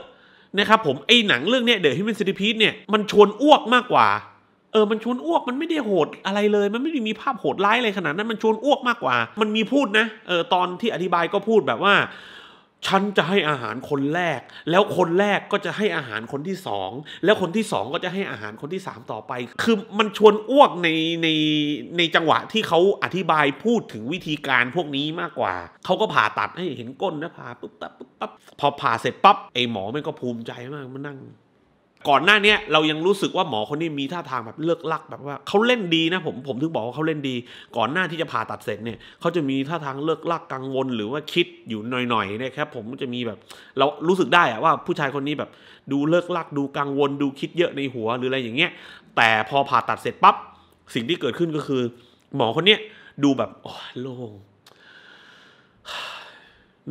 Speaker 1: นะครับ ผม ไอ้หนังเรื่องเนี้ยเดอะฮิมเมนซิติพีเนี่ย มันชวนอ้วกมากกว่า เออ มันชวนอ้วกมันไม่ได้โหดอะไรเลย มันไม่ได้มีภาพโหดร้ายอะไรขนาดนั้นมันชวนอ้วกมากกว่า มันมีพูดนะเออตอนที่อธิบายก็พูดแบบว่าฉันจะให้อาหารคนแรก แล้วคนแรกก็จะให้อาหารคนที่สอง แล้วคนที่สองก็จะให้อาหารคนที่สามต่อไป คือมันชวนอ้วกในในในจังหวะที่เขาอธิบายพูดถึงวิธีการพวกนี้มากกว่า เขาก็ผ่าตัดให้เห็นก้นนะผ่าปุ๊บปั๊บปุ๊บปั๊บพอผ่าเสร็จปั๊บไอหมอมันก็ภูมิใจมากมันนั่งก่อนหน้านี้เรายังรู้สึกว่าหมอคนนี้มีท่าทางแบบเลิกลักแบบว่าเขาเล่นดีนะ ผมผมถึงบอกว่าเขาเล่นดี ก่อนหน้าที่จะผ่าตัดเสร็จเนี่ยเขาจะมีท่าทางเลิกลักกังวลหรือว่าคิดอยู่หน่อยๆนะครับ ผมจะมีแบบ เรารู้สึกได้อะว่าผู้ชายคนนี้แบบ ดูเลิกลัก ดูกังวล ดูคิดเยอะในหัว หรืออะไรอย่างเงี้ยแต่พอผ่าตัดเสร็จปั๊บสิ่งที่เกิดขึ้นก็คือ หมอคนเนี้ยดูแบบโอ้โล่ง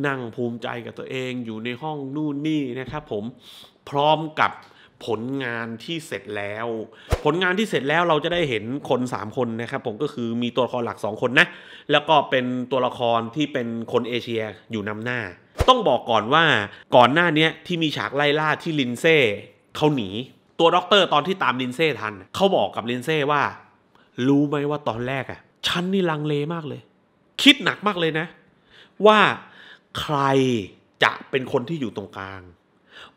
Speaker 1: นั่งภูมิใจกับตัวเอง อยู่ในห้องนู่นนี่นะครับ ผมพร้อมกับผลงานที่เสร็จแล้ว ผลงานที่เสร็จแล้วเราจะได้เห็นคน 3 คนนะครับ ผมก็คือมีตัวละครหลัก 2 คนนะ แล้วก็เป็นตัวละครที่เป็นคนเอเชียอยู่นำหน้า ต้องบอกก่อนว่าก่อนหน้านี้ที่มีฉากไล่ล่าที่ลินเซ่เขาหนีตัวด็อกเตอร์ตอนที่ตามลินเซ่ทันเขาบอกกับลินเซ่ว่า รู้ไหมว่าตอนแรกอ่ะฉันนี่ลังเลมากเลย คิดหนักมากเลยนะ ว่าใครจะเป็นคนที่อยู่ตรงกลาง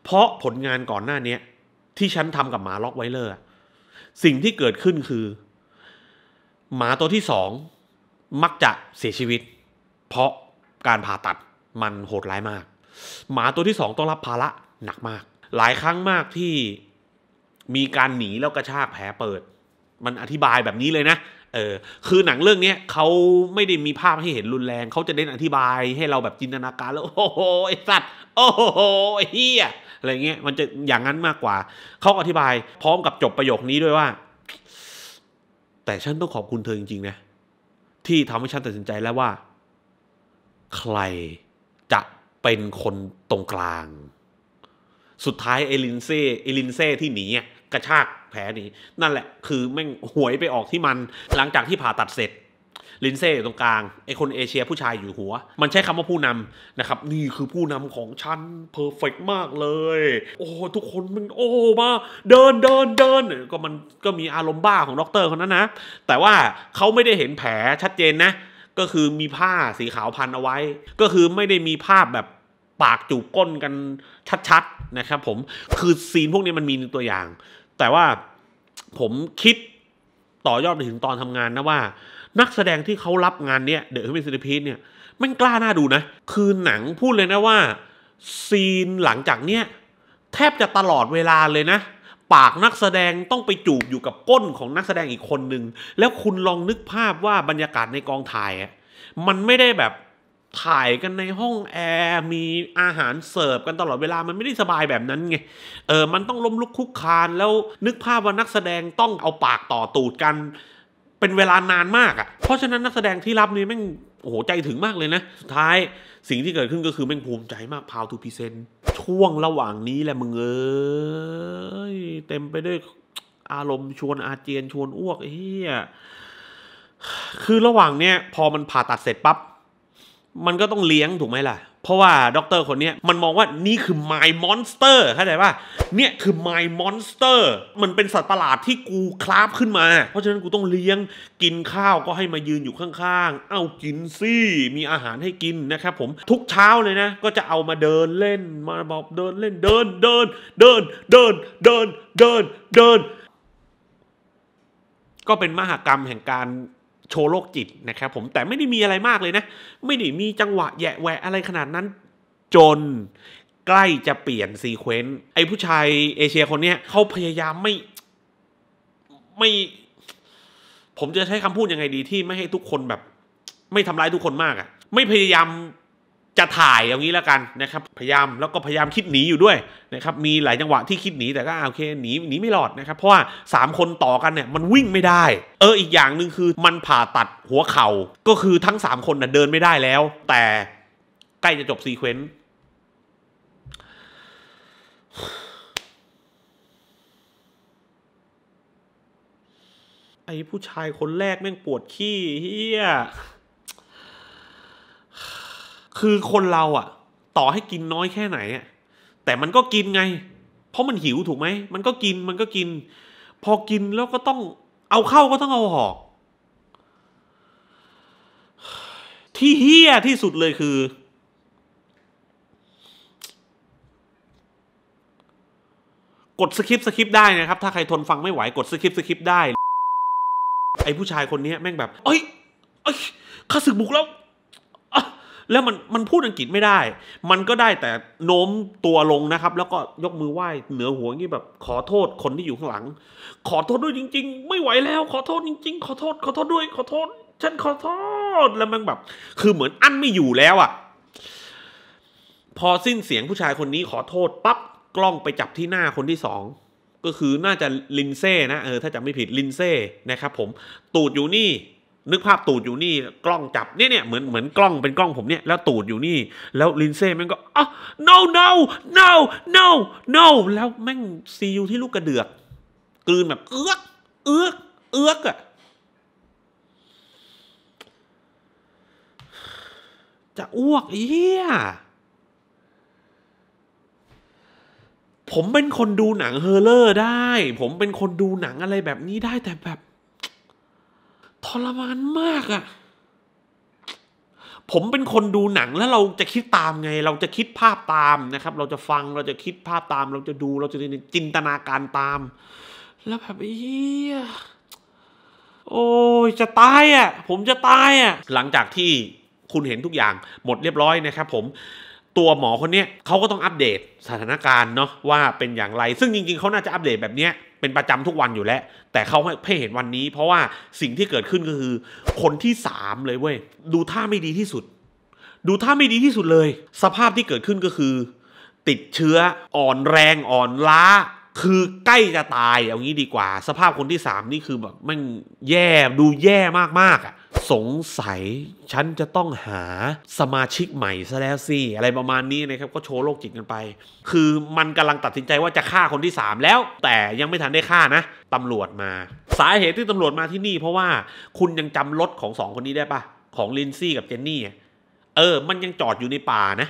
Speaker 1: เพราะผลงานก่อนหน้านี้ที่ฉันทำกับหมาล็อกไวเลอร์สิ่งที่เกิดขึ้นคือ หมาตัวที่สองมักจะเสียชีวิต เพราะการผ่าตัดมันโหดร้ายมาก หมาตัวที่สองต้องรับภาระหนักมาก หลายครั้งมากที่มีการหนีแล้วกระชากแผลเปิด มันอธิบายแบบนี้เลยนะเออคือหนังเรื่องเนี้ยเขาไม่ได้มีภาพให้เห็นรุนแรง เขาจะเน้นอธิบายให้เราแบบจินตนาการแล้วโอ้โหไอ้สัตว์โอ้โหไอเฮียอะไรเงี้ย มันจะอย่างนั้นมากกว่า เขาอธิบาย พร้อมกับจบประโยคนี้ด้วยว่า แต่ฉันต้องขอบคุณเธอจริงๆนะที่ทำให้ฉันตัดสินใจแล้วว่า ใครจะเป็นคนตรงกลาง สุดท้ายเอลินเซ่เอลินเซ่ที่หนีเนี่ยระชากแผลนี้นั่นแหละคือแม่งหวยไปออกที่มันหลังจากที่ผ่าตัดเสร็จลินเซ่อยู่ตรงกลางไอคนเอเชียผู้ชายอยู่หัว มันใช้คำว่าผู้นำนะครับนี่คือผู้นำของฉันเพอร์เฟกมากเลย โอ้ทุกคนมันโอ้มาเดินเดินเดินก็มันก็มีอารมณ์บ้าของด็อกเตอร์คนนั้นนะ แต่ว่าเขาไม่ได้เห็นแผลชัดเจนนะ ก็คือมีผ้าสีขาวพันเอาไว้ ก็คือไม่ได้มีภาพแบบปากจูบก้นกันชัดๆนะครับผมคือซีนพวกนี้มันมีตัวอย่างแต่ว่าผมคิดต่อยอดไปถึงตอนทำงานนะว่านักแสดงที่เขารับงานเนี้ยเดอะฮิวแมนซิลิพีเนี่ยมันกล้าหน้าดูนะ คือหนังพูดเลยนะว่า ซีนหลังจากเนี้ยแทบจะตลอดเวลาเลยนะ ปากนักแสดงต้องไปจูบอยู่กับก้นของนักแสดงอีกคนหนึ่ง แล้วคุณลองนึกภาพว่าบรรยากาศในกองถ่ายมันไม่ได้แบบถ่ายกันในห้องแอร์ มีอาหารเสิร์ฟกันตลอดเวลามันไม่ได้สบายแบบนั้นไงเออมันต้องล้มลุกคุกคานแล้วนึกภาพว่านักแสดงต้องเอาปากต่อตูดกัน เป็นเวลานานมากอะ่ะเพราะฉะนั้นนักแสดงที่รับนี่แม่งโอ้โหใจถึงมากเลยนะ สุดท้ายสิ่งที่เกิดขึ้นก็คือแม่งภูมิใจมากพาวทูพีเซนช่วงระหว่างนี้แหละมึงเอ้ยเต็มไปด้วย อารมณ์ชวนอาเจียน ชวนอ้วกเฮียคือระหว่างเนี้ย พอมันผ่าตัดเสร็จปั๊บมันก็ต้องเลี้ยงถูกไหมล่ะ เพราะว่าด็อกเตอร์คนนี้มันมองว่า นี่คือ my monster เข้าใจป่ะเนี่ยคือ my monster มันเป็นสัตว์ประหลาดที่กูคราฟขึ้นมา เพราะฉะนั้นกูต้องเลี้ยงกินข้าวก็ให้มายืนอยู่ข้าง ๆ เอากินซี่มีอาหารให้กินนะครับ ผมทุกเช้าเลยนะ ก็จะเอามาเดินเล่นมาบอกเดินเล่นเดินเดินเดินเดินเดินเดินเดิน ก็เป็นมหากรรมแห่งการโชว์โรคจิตนะครับผมแต่ไม่ได้มีอะไรมากเลยนะ ไม่ได้มีจังหวะ แยะแวะ อะไรขนาดนั้น จนใกล้จะเปลี่ยนซีเควนต์ไอ้ผู้ชายเอเชียคนเนี้ยเขาพยายามไม่ไม่ ผมจะใช้คำพูดยังไงดี ที่ไม่ให้ทุกคนแบบ ไม่ทำร้ายทุกคนมากอะ่ะ ไม่พยายามจะถ่ายอย่างนี้แล้วกันนะครับพยายามแล้วก็พยายามคิดหนีอยู่ด้วยนะครับ มีหลายจังหวะที่คิดหนี แต่ก็โอเคหนีหนีไม่หลอดนะครับ เพราะว่า 3 คนต่อกันเนี่ยมันวิ่งไม่ได้ เอออีกอย่างหนึ่งคือมันผ่าตัดหัวเขา่าก็คือทั้ง 3 คนนะ่ะเดินไม่ได้แล้ว แต่ใกล้จะจบซีเควนต์ไอ้ผู้ชายคนแรกแม่งปวดขี้เฮียคือคนเราอะต่อให้กินน้อยแค่ไหนอะแต่มันก็กินไง เพราะมันหิวถูกไหม มันก็กินมันก็กิน พอกินแล้วก็ต้อง เอาเข้าก็ต้องเอาออก ที่เฮี้ยที่สุดเลยคือ กดสคริปสคริปได้นะครับ ถ้าใครทนฟังไม่ไหวกดสคริปสคริปได้ ไอผู้ชายคนนี้แม่งแบบ เอ้ยเอ้ยข้าศึกบุกแล้วแล้วมันมันพูดอังกฤษไม่ได้ มันก็ได้แต่โน้มตัวลงนะครับ แล้วก็ยกมือไหว้เหนือหัวงี้แบบ ขอโทษคนที่อยู่ข้างหลัง ขอโทษด้วยจริง ๆ ไม่ไหวแล้วขอโทษจริง ๆ ขอโทษขอโทษด้วยขอโทษฉันขอโทษแล้วมันแบบคือเหมือนอั้นไม่อยู่แล้วอะ่ะ พอสิ้นเสียงผู้ชายคนนี้ ขอโทษ ปั๊บกล้องไปจับที่หน้าคนที่สองก็คือน่าจะลินเซ่นะเออถ้าจำไม่ผิดลินเซ่นะครับ ผม ตูดอยู่นี่นึกภาพตูดอยู่นี่กล้องจับเนี่ยเนี่ยเหมือนเหมือนกล้องเป็นกล้องผมเนี่ยแล้วตูดอยู่นี่ แล้วลินเซ่แม่งก็อ๋อ no no no no no แล้วแม่งซีอูที่ลูกกระเดือกกลืนแบบ เอื้อกเอื้อกเอื้อกอะจะอ้วกเฮียผมเป็นคนดูหนังเฮอร์เลอร์ได้ ผมเป็นคนดูหนังอะไรแบบนี้ได้แต่แบบทรมานมากอะ่ะ ผมเป็นคนดูหนังแล้วเราจะคิดตามไง เราจะคิดภาพตามนะครับ เราจะฟังเราจะคิดภาพตามเราจะดูเราจะจินตนาการตาม แล้วแบบเฮียโอ้ยจะตายอะ่ะ ผมจะตายอะ่ะหลังจากที่คุณเห็นทุกอย่าง หมดเรียบร้อยนะครับผม ตัวหมอคนนี้เขาก็ต้องอัปเดตสถานการณ์เนาะว่าเป็นอย่างไร ซึ่งจริงๆเขาน่าจะอัปเดตแบบเนี้ยเป็นประจำทุกวันอยู่แล้ว แต่เขาให้เห็นวันนี้ เพราะว่าสิ่งที่เกิดขึ้นก็คือ คนที่สามเลยเว้ยดูท่าไม่ดีที่สุด ดูท่าไม่ดีที่สุดเลย สภาพที่เกิดขึ้นก็คือ ติดเชื้ออ่อนแรงอ่อนล้า คือใกล้จะตายเอางี้ดีกว่า สภาพคนที่สามนี่คือแบบมันแย่ดูแย่มากๆอ่ะสงสัยฉันจะต้องหาสมาชิกใหม่ซะแล้วสิ อะไรประมาณนี้นะครับ ก็โชว์โรคจิตกันไป คือมันกำลังตัดสินใจว่าจะฆ่าคนที่ 3 แล้ว แต่ยังไม่ทันได้ฆ่านะตำรวจมา สาเหตุที่ตำรวจมาที่นี่เพราะว่าคุณยังจำรถของสองคนนี้ได้ปะ ของลินซี่กับเจนนี่เออ มันยังจอดอยู่ในป่านะ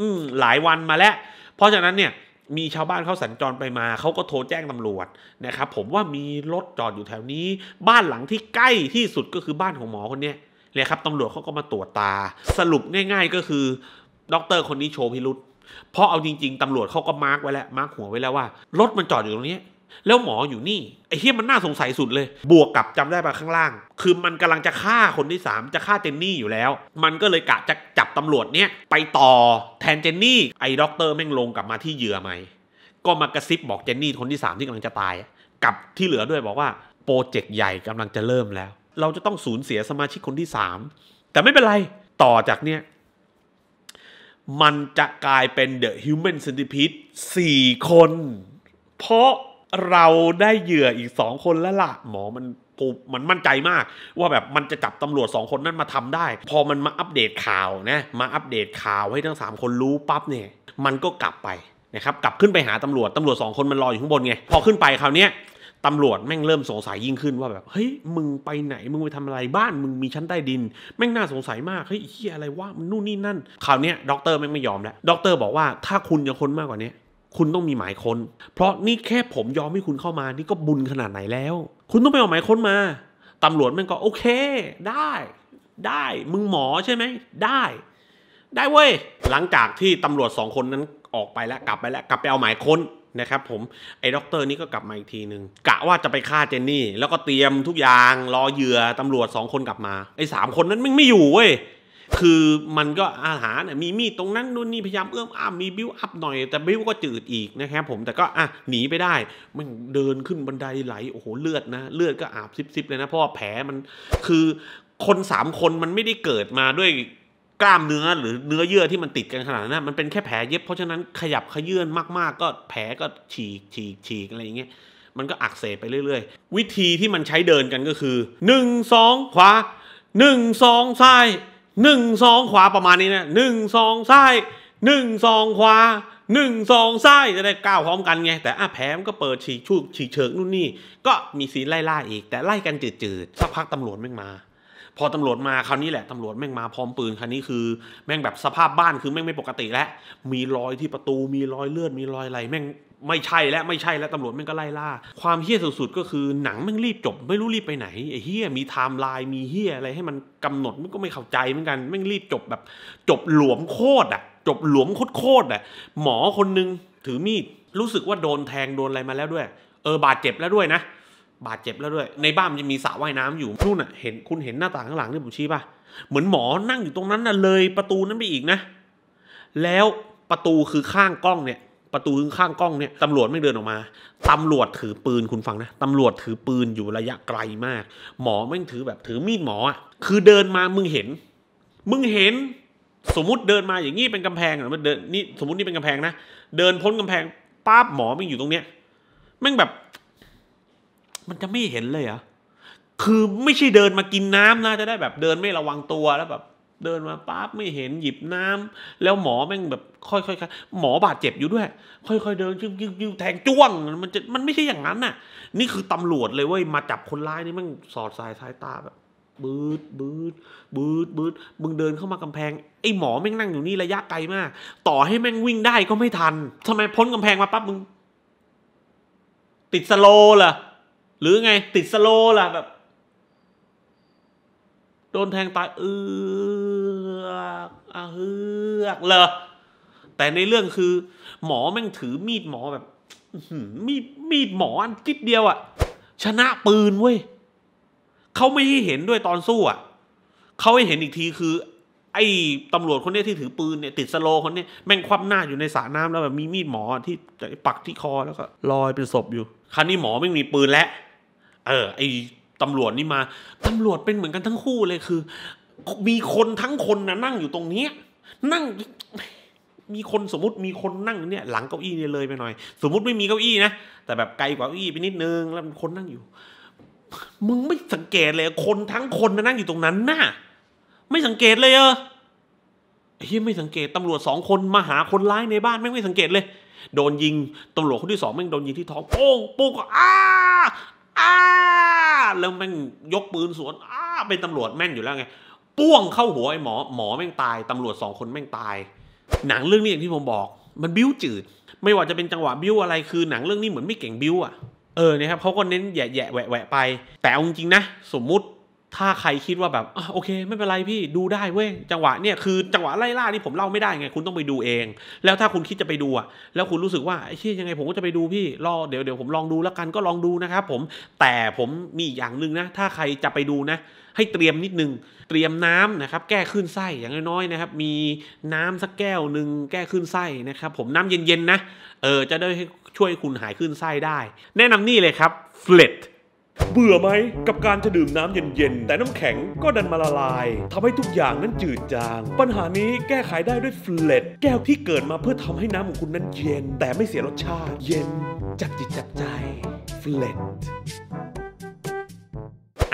Speaker 1: อืมหลายวันมาแล้วเพราะฉะนั้นเนี่ยมีชาวบ้านเขาสัญจรไปมา เขาก็โทรแจ้งตำรวจนะครับผมว่ามีรถจอดอยู่แถวนี้ บ้านหลังที่ใกล้ที่สุด ก็คือบ้านของหมอคนนี้เลยครับตำรวจเขาก็มาตรวจตา สรุปง่าย ๆก็คือด็อกเตอร์คนนี้โชว์พิรุษเพราะเอาจริง ๆตำรวจเขาก็มาร์กไว้แล้วมาร์กหัวไว้แล้วว่า รถมันจอดอยู่ตรงนี้แล้วหมออยู่นี่ไอ้เฮียมันน่าสงสัยสุดเลย บวกกับจำได้ปะข้างล่าง คือมันกำลังจะฆ่าคนที่3จะฆ่าเจนนี่อยู่แล้ว มันก็เลยกะจะจับตำรวจเนี้ยไปต่อแทนเจนนี่ไอ้ด็อกเตอร์แม่งลงกลับมาที่เหยื่อไหมก็มากระซิบบอกเจนนี่คนที่ 3 ที่กำลังจะตายกับที่เหลือด้วยบอกว่าโปรเจกต์ใหญ่กำลังจะเริ่มแล้ว เราจะต้องสูญเสียสมาชิกคนที่ 3 แต่ไม่เป็นไรต่อจากเนี้ยมันจะกลายเป็นเดะฮิวแมน n ซน n ิพ p e สี่คน เพราะเราได้เหยื่ออีกสองคนแล้วละ่ะหมอมันปูมันมั่นใจมากว่าแบบมันจะจับตำรวจสองคนนั้นมาทำได้ พอมันมาอัปเดตข่าวนะมาอัปเดตข่าวให้ทั้งสามคนรู้ปั๊บเนี่ยมันก็กลับไปนะครับกลับขึ้นไปหาตำรวจ ตำรวจสองคนมันรออยู่ข้างบนไงพอขึ้นไปคราวนี้ตำรวจแม่งเริ่มสงสัยยิ่งขึ้นว่าแบบเฮ้ยมึงไปไหน มึงไปทำอะไรบ้านมึงมีชั้นใต้ดิน แม่งน่าสงสัยมากเฮ้ยเฮียอะไรวะมันนู่นนี่นั่นคราวนี้ยด็อกเตอร์แม่งไม่ยอมแล้วด็อกเตอร์บอกว่าถ้าคุณยังค้นมากกว่านี้คุณต้องมีหมายคน้นเพราะนี่แค่ผมยอมให้คุณเข้ามา นี่ก็บุญขนาดไหนแล้ว คุณต้องไปเอาหมายค้นมา ตำรวจมันก็โอเค ได้ ได้ มึงหมอใช่ไหม ได้ ได้เว้ย หลังจากที่ตำรวจสองคนนั้นออกไปแล้วกลับไปแล้วกลับไปเอาหมายค้นนะครับ ผม ไอ้ด็อกเตอร์นี่ก็กลับมาอีกทีหนึ่งกะว่าจะไปฆ่าเจนนี่ แล้วก็เตรียมทุกอย่าง รอเหยื่อตำรวจสองคนกลับมา ไอ้สามคนนั้นไม่ไม่อยู่เว้ยคือมันก็อาหารมี มีดตรงนั้นนู่นนี่พยายามเอื้อมอ้ามมีบิ้วอัพหน่อย แต่บิ้วก็จืดอีกนะครับผมแต่ก็อ่ะหนีไปได้มันเดินขึ้นบันไดไหลโอ้โหเลือดนะเลือดก็อาบซิบๆเลยนะเพราะว่าแผลมันคือคนสามคนมันไม่ได้เกิดมาด้วยกล้ามเนื้อหรือเนื้อเยื่อที่มันติดกันขนาดนั้นมันเป็นแค่แผลเย็บเพราะฉะนั้นขยับขยื่นมาก ๆ ก็แผลก็ฉีกฉีกฉีกอะไรอย่างเงี้ย มันก็อักเสบไปเรื่อย ๆ วิธีที่มันใช้เดินกันก็คือ1 2ขวา1 2ซ้ายหนึ่งสองขวาประมาณนี้นะหนึ่งสองซ้ายหนึ่งสองขวาหนึ่งสองซ้ายจะได้ก้าวพร้อมกันไง แต่อ่ะแผลมันก็เปิดฉีกชุกฉีกเชิงนู่นนี่ก็มีสีไล่ล่าอีกแต่ไล่กันจืดจืดสักพักตำรวจแม่งมา พอตำรวจมาคราวนี้แหละตำรวจแม่งมาพร้อมปืนคราวนี้คือ แม่งแบบสภาพบ้านคือแม่งไม่ปกติแล้วมีรอยที่ประตูมีรอยเลือดมีรอยอะไรแม่งไม่ใช่แล้วไม่ใช่แล้วตำรวจมันก็ไล่ล่าความเฮี้ยสุดๆก็คือหนังมันรีบจบ ไม่รู้รีบไปไหนไอ้เฮี้ยมีไทม์ไลน์มีเฮี้ยอะไรให้มันกำหนดมันก็ไม่เข้าใจเหมือนกันมันรีบจบแบบ จบหลวมโคตรอ่ะ จบหลวมโคตรๆอ่ะหมอคนนึงถือมีดรู้สึกว่าโดนแทงโดนอะไรมาแล้วด้วย เออบาดเจ็บแล้วด้วยนะบาดเจ็บแล้วด้วย ในบ้านมันจะมีสระว่ายน้ำอยู่นู่นอ่ะ เห็นคุณเห็นหน้าต่างข้างหลังนี่ผมชี้ป่ะเหมือนหมอนั่งอยู่ตรงนั้นน่ะเลยประตูนั้นไปอีกนะ แล้วประตูคือข้างกล้องเนี่ยประตูข้างกล้องเนี่ยตำรวจไม่เดินออกมาตำรวจถือปืนคุณฟังนะตำรวจถือปืนอยู่ระยะไกลมาก หมอไม่ถือแบบถือมีดหมออ่ะคือเดินมามึงเห็น มึงเห็นสมมติเดินมาอย่างนี้เป็นกำแพงหรือมันเดินนี่สมมตินี่เป็นกำแพงนะเดินพ้นกำแพงป้าบหมอมึงอยู่ตรงเนี้ยแม่งแบบ มันจะไม่เห็นเลยอะคือไม่ใช่เดินมากินน้ำนะจะได้แบบเดินไม่ระวังตัวแล้วแบบเดินมาปั๊บไม่เห็นหยิบน้ำแล้วหมอแม่งแบบ ค่อยๆหมอบาดเจ็บอยู่ด้วย ค่อยๆเดินจิ้วจิ้มแทงจ้วง มันจะมันไม่ใช่อย่างนั้นน่ะ นี่คือตำรวจเลยเว้ยมาจับคนร้ายนี่แม่งสอดสายสายตาแบบบืดบืดบืดบืดมึงเดินเข้ามากำแพงไอ้หมอแม่งนั่งอยู่นี่ระยะไกลมาก ต่อให้แม่งวิ่งได้ก็ไม่ทันทำไมพ้นกำแพงมาปั๊บมึง ติดสโลล่ะหรือไงติดสโลล่ะแบบโดนแทงตายเอือกอเฮือกเลยแต่ในเรื่องคือ หมอแม่งถือมีดหมอแบบมีดมีดหมออันจิดเดียวอะชนะปืนเว้ยเขาไม่ให้เห็นด้วยตอนสู้อะเขาให้เห็นอีกทีคือ ไอ้ตำรวจคนนี้ที่ถือปืนเนี่ย ติดสโลคนนี้แม่งคว่ำหน้าอยู่ในสระน้ำแล้ว แบบมีมีดหมอที่ปักที่คอแล้วก็ลอยเป็นศพอยู่ครั้นี้หมอไม่มีปืนแล้วเออไอตำรวจนี่มาตำรวจเป็น เหมือนกันทั้งคู่เลยคือ มีคนทั้งคนนะนั่งอยู่ตรงนี้นั่งมีคนสมมติมีคนนั่ง เนี่ยหลังเก้าอี้เนี่ยเลยไปหน่อย สมมติไม่มีเก้าอี้นะแต่แบบไกลกว่าเก้าอี้ไปนิดนึงแล้วคนนั่งอยู่ มึงไม่สังเกตเลยคนทั้งคนนะนั่งอยู่ตรงนั้นน่ะไม่สังเกตเลยเออเฮียไม่สังเกตตำรวจสองคนมาหาคนร้ายในบ้านไม่ไม่สังเกตเลย โดนยิงตำรวจคนที่สองแม่งโดนยิงที่ท้องโป้งโป้งก็อ้าอ้าแล้วแม่งยกปืนสวนอ้าเป็นตำรวจแม่นอยู่แล้วไงป้วงเข้าหัวไอ้หมอหมอแม่งตาย ตำรวจสองคนแม่งตาย หนังเรื่องนี้อย่างที่ผมบอก มันบิ้วจืด ไม่ว่าจะเป็นจังหวะบิ้วอะไรคือหนังเรื่องนี้เหมือนไม่เก่งบิ้วอ่ะเออเนี่ยครับเขาก็เน้นแย่แย่แหวะแหวะไป แต่เอาจริงนะ สมมุติถ้าใครคิดว่าแบบอโอเค ไม่เป็นไรพี่ดูได้เว้ยจังหวะเนี่ยคือ จังหวะไล่ล่านี่ผมเล่าไม่ได้ไง คุณต้องไปดูเอง แล้วถ้าคุณคิดจะไปดูอ่ะแล้วคุณรู้สึกว่าไอ้เชี่ยยังไงผมก็จะไปดูพี่รอเดี๋ยวเดี๋ยวผมลองดูแล้วกันก็ลองดูนะครับผมแต่ผมมีอย่างหนึ่งนะถ้าใครจะไปดูนะ ให้เตรียมนิดนึง เตรียมน้ำนะครับแก้ขึ้นไส้อย่างน้อยๆนะครับ มีน้ำสักแก้วหนึ่งแก้ขึ้นไส้นะครับผมน้ำเย็นๆนะเออจะได้ช่วยคุณหายขึ้นไส้ได้ แนะนำนี่เลยครับเฟลทเบื่อไหมกับการจะดื่มน้ำเย็น ๆ แต่น้ำแข็งก็ดันมาละลายทำให้ทุกอย่างนั้นจืดจาง ปัญหานี้แก้ไขได้ด้วยเฟลตแก้วที่เกิดมาเพื่อทำให้น้ำของคุณนั้นเย็น แต่ไม่เสียรสชาติ เย็น จับจิตจับใจเฟลต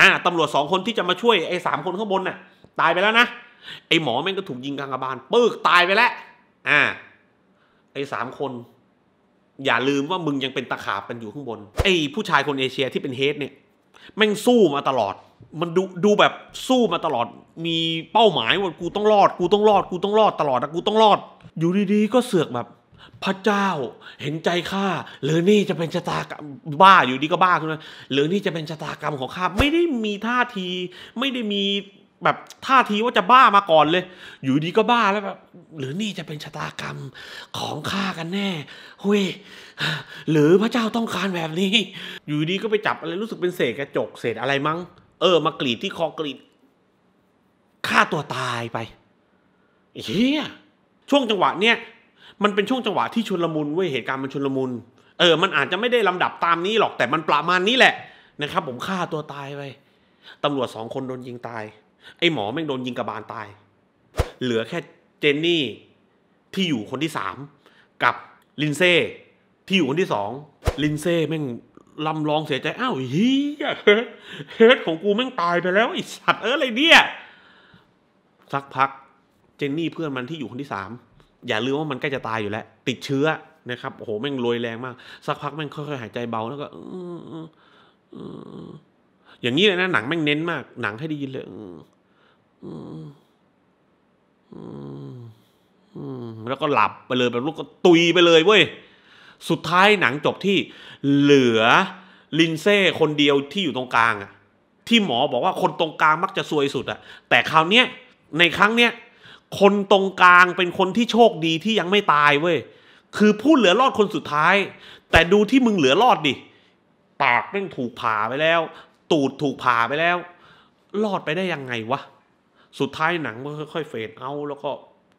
Speaker 1: อ่าตำรวจสองคนที่จะมาช่วยไอ้สามคนข้างบนน่ะตายไปแล้วนะ ไอ้หมอแม่งก็ถูกยิงกลางกระบาลปป๊กตายไปแล้วอ่าไอ้สามคนอย่าลืมว่ามึงยังเป็นตะขาบกันอยู่ข้างบนไอ้ผู้ชายคนเอเชียที่เป็นเฮดเนี่ย แม่งสู้มาตลอด มันดูดูแบบสู้มาตลอดมีเป้าหมายว่ากูต้องรอด กูต้องรอดกูต้องรอดตลอดนะกูต้องรอด อยู่ดีๆก็เสือกแบบ พระเจ้าเห็นใจข้าหรือนี่จะเป็นชะตากรรมบ้าอยู่ดีก็บ้าขึ้นมาหรือนี่จะเป็นชะตากรรมของข้าไม่ได้มีท่าทีไม่ได้มีแบบท่าทีว่าจะบ้ามาก่อนเลย อยู่ดีก็บ้าแล้วแบบหรือนี่จะเป็นชะตากรรม ของข้ากันแน่เฮ้ยหรือพระเจ้าต้องการแบบนี้ อยู่ดีก็ไปจับอะไรรู้สึกเป็นเศษกระจกเศษอะไรมั้ง เออมากรีดที่คอกรีดฆ่าตัวตายไปเฮียช่วงจังหวะเนี้ยมันเป็นช่วงจังหวะที่ชุนลมุนเว้ยเหตุการณ์มันชุนลมุน เออมันอาจจะไม่ได้ลำดับตามนี้หรอกแต่มันประมาณนี้แหละนะครับผมฆ่าตัวตายไปตำรวจสองคนโดนยิงตายไอ้หมอแม่งโดนยิงกระบาลตาย เหลือแค่เจนนี่ ที่อยู่คนที่สามกับลินเซ่ที่อยู่คนที่สองลินเซ่แม่งลำลองเสียใจอ้าวเฮียเฮดของกูแม่งตายไปแล้วไอสัตว์เอออะไรเนี่ยสักพัก เจนนี่เพื่อนมันที่อยู่คนที่สามอย่าลืมว่ามันใกล้จะตายอยู่แล้วติดเชื้อนะครับโอ้โหแม่งรวยแรงมาก สักพักแม่งค่อยๆหายใจเบาแล้วก็อย่างนี้เลยนะ หนังแม่งเน้นมาก หนังให้ได้ยินเลยแล้วก็หลับไปเลยแบบลูกก็ตุยไปเลยเว้ย สุดท้ายหนังจบที่ เหลือ ลินเซ่คนเดียวที่อยู่ตรงกลางอะที่หมอบอกว่าคนตรงกลางมักจะซวยสุดอะ แต่คราวเนี้ยในครั้งเนี้ย คนตรงกลางเป็นคนที่โชคดีที่ยังไม่ตายเว้ย คือผู้เหลือรอดคนสุดท้าย แต่ดูที่มึงเหลือรอดดิ ปากแม่งถูกผ่าไปแล้ว ตูดถูกผ่าไปแล้ว รอดไปได้ยังไงวะสุดท้ายหนังก็ค่อยๆเฟดเอาแล้วก็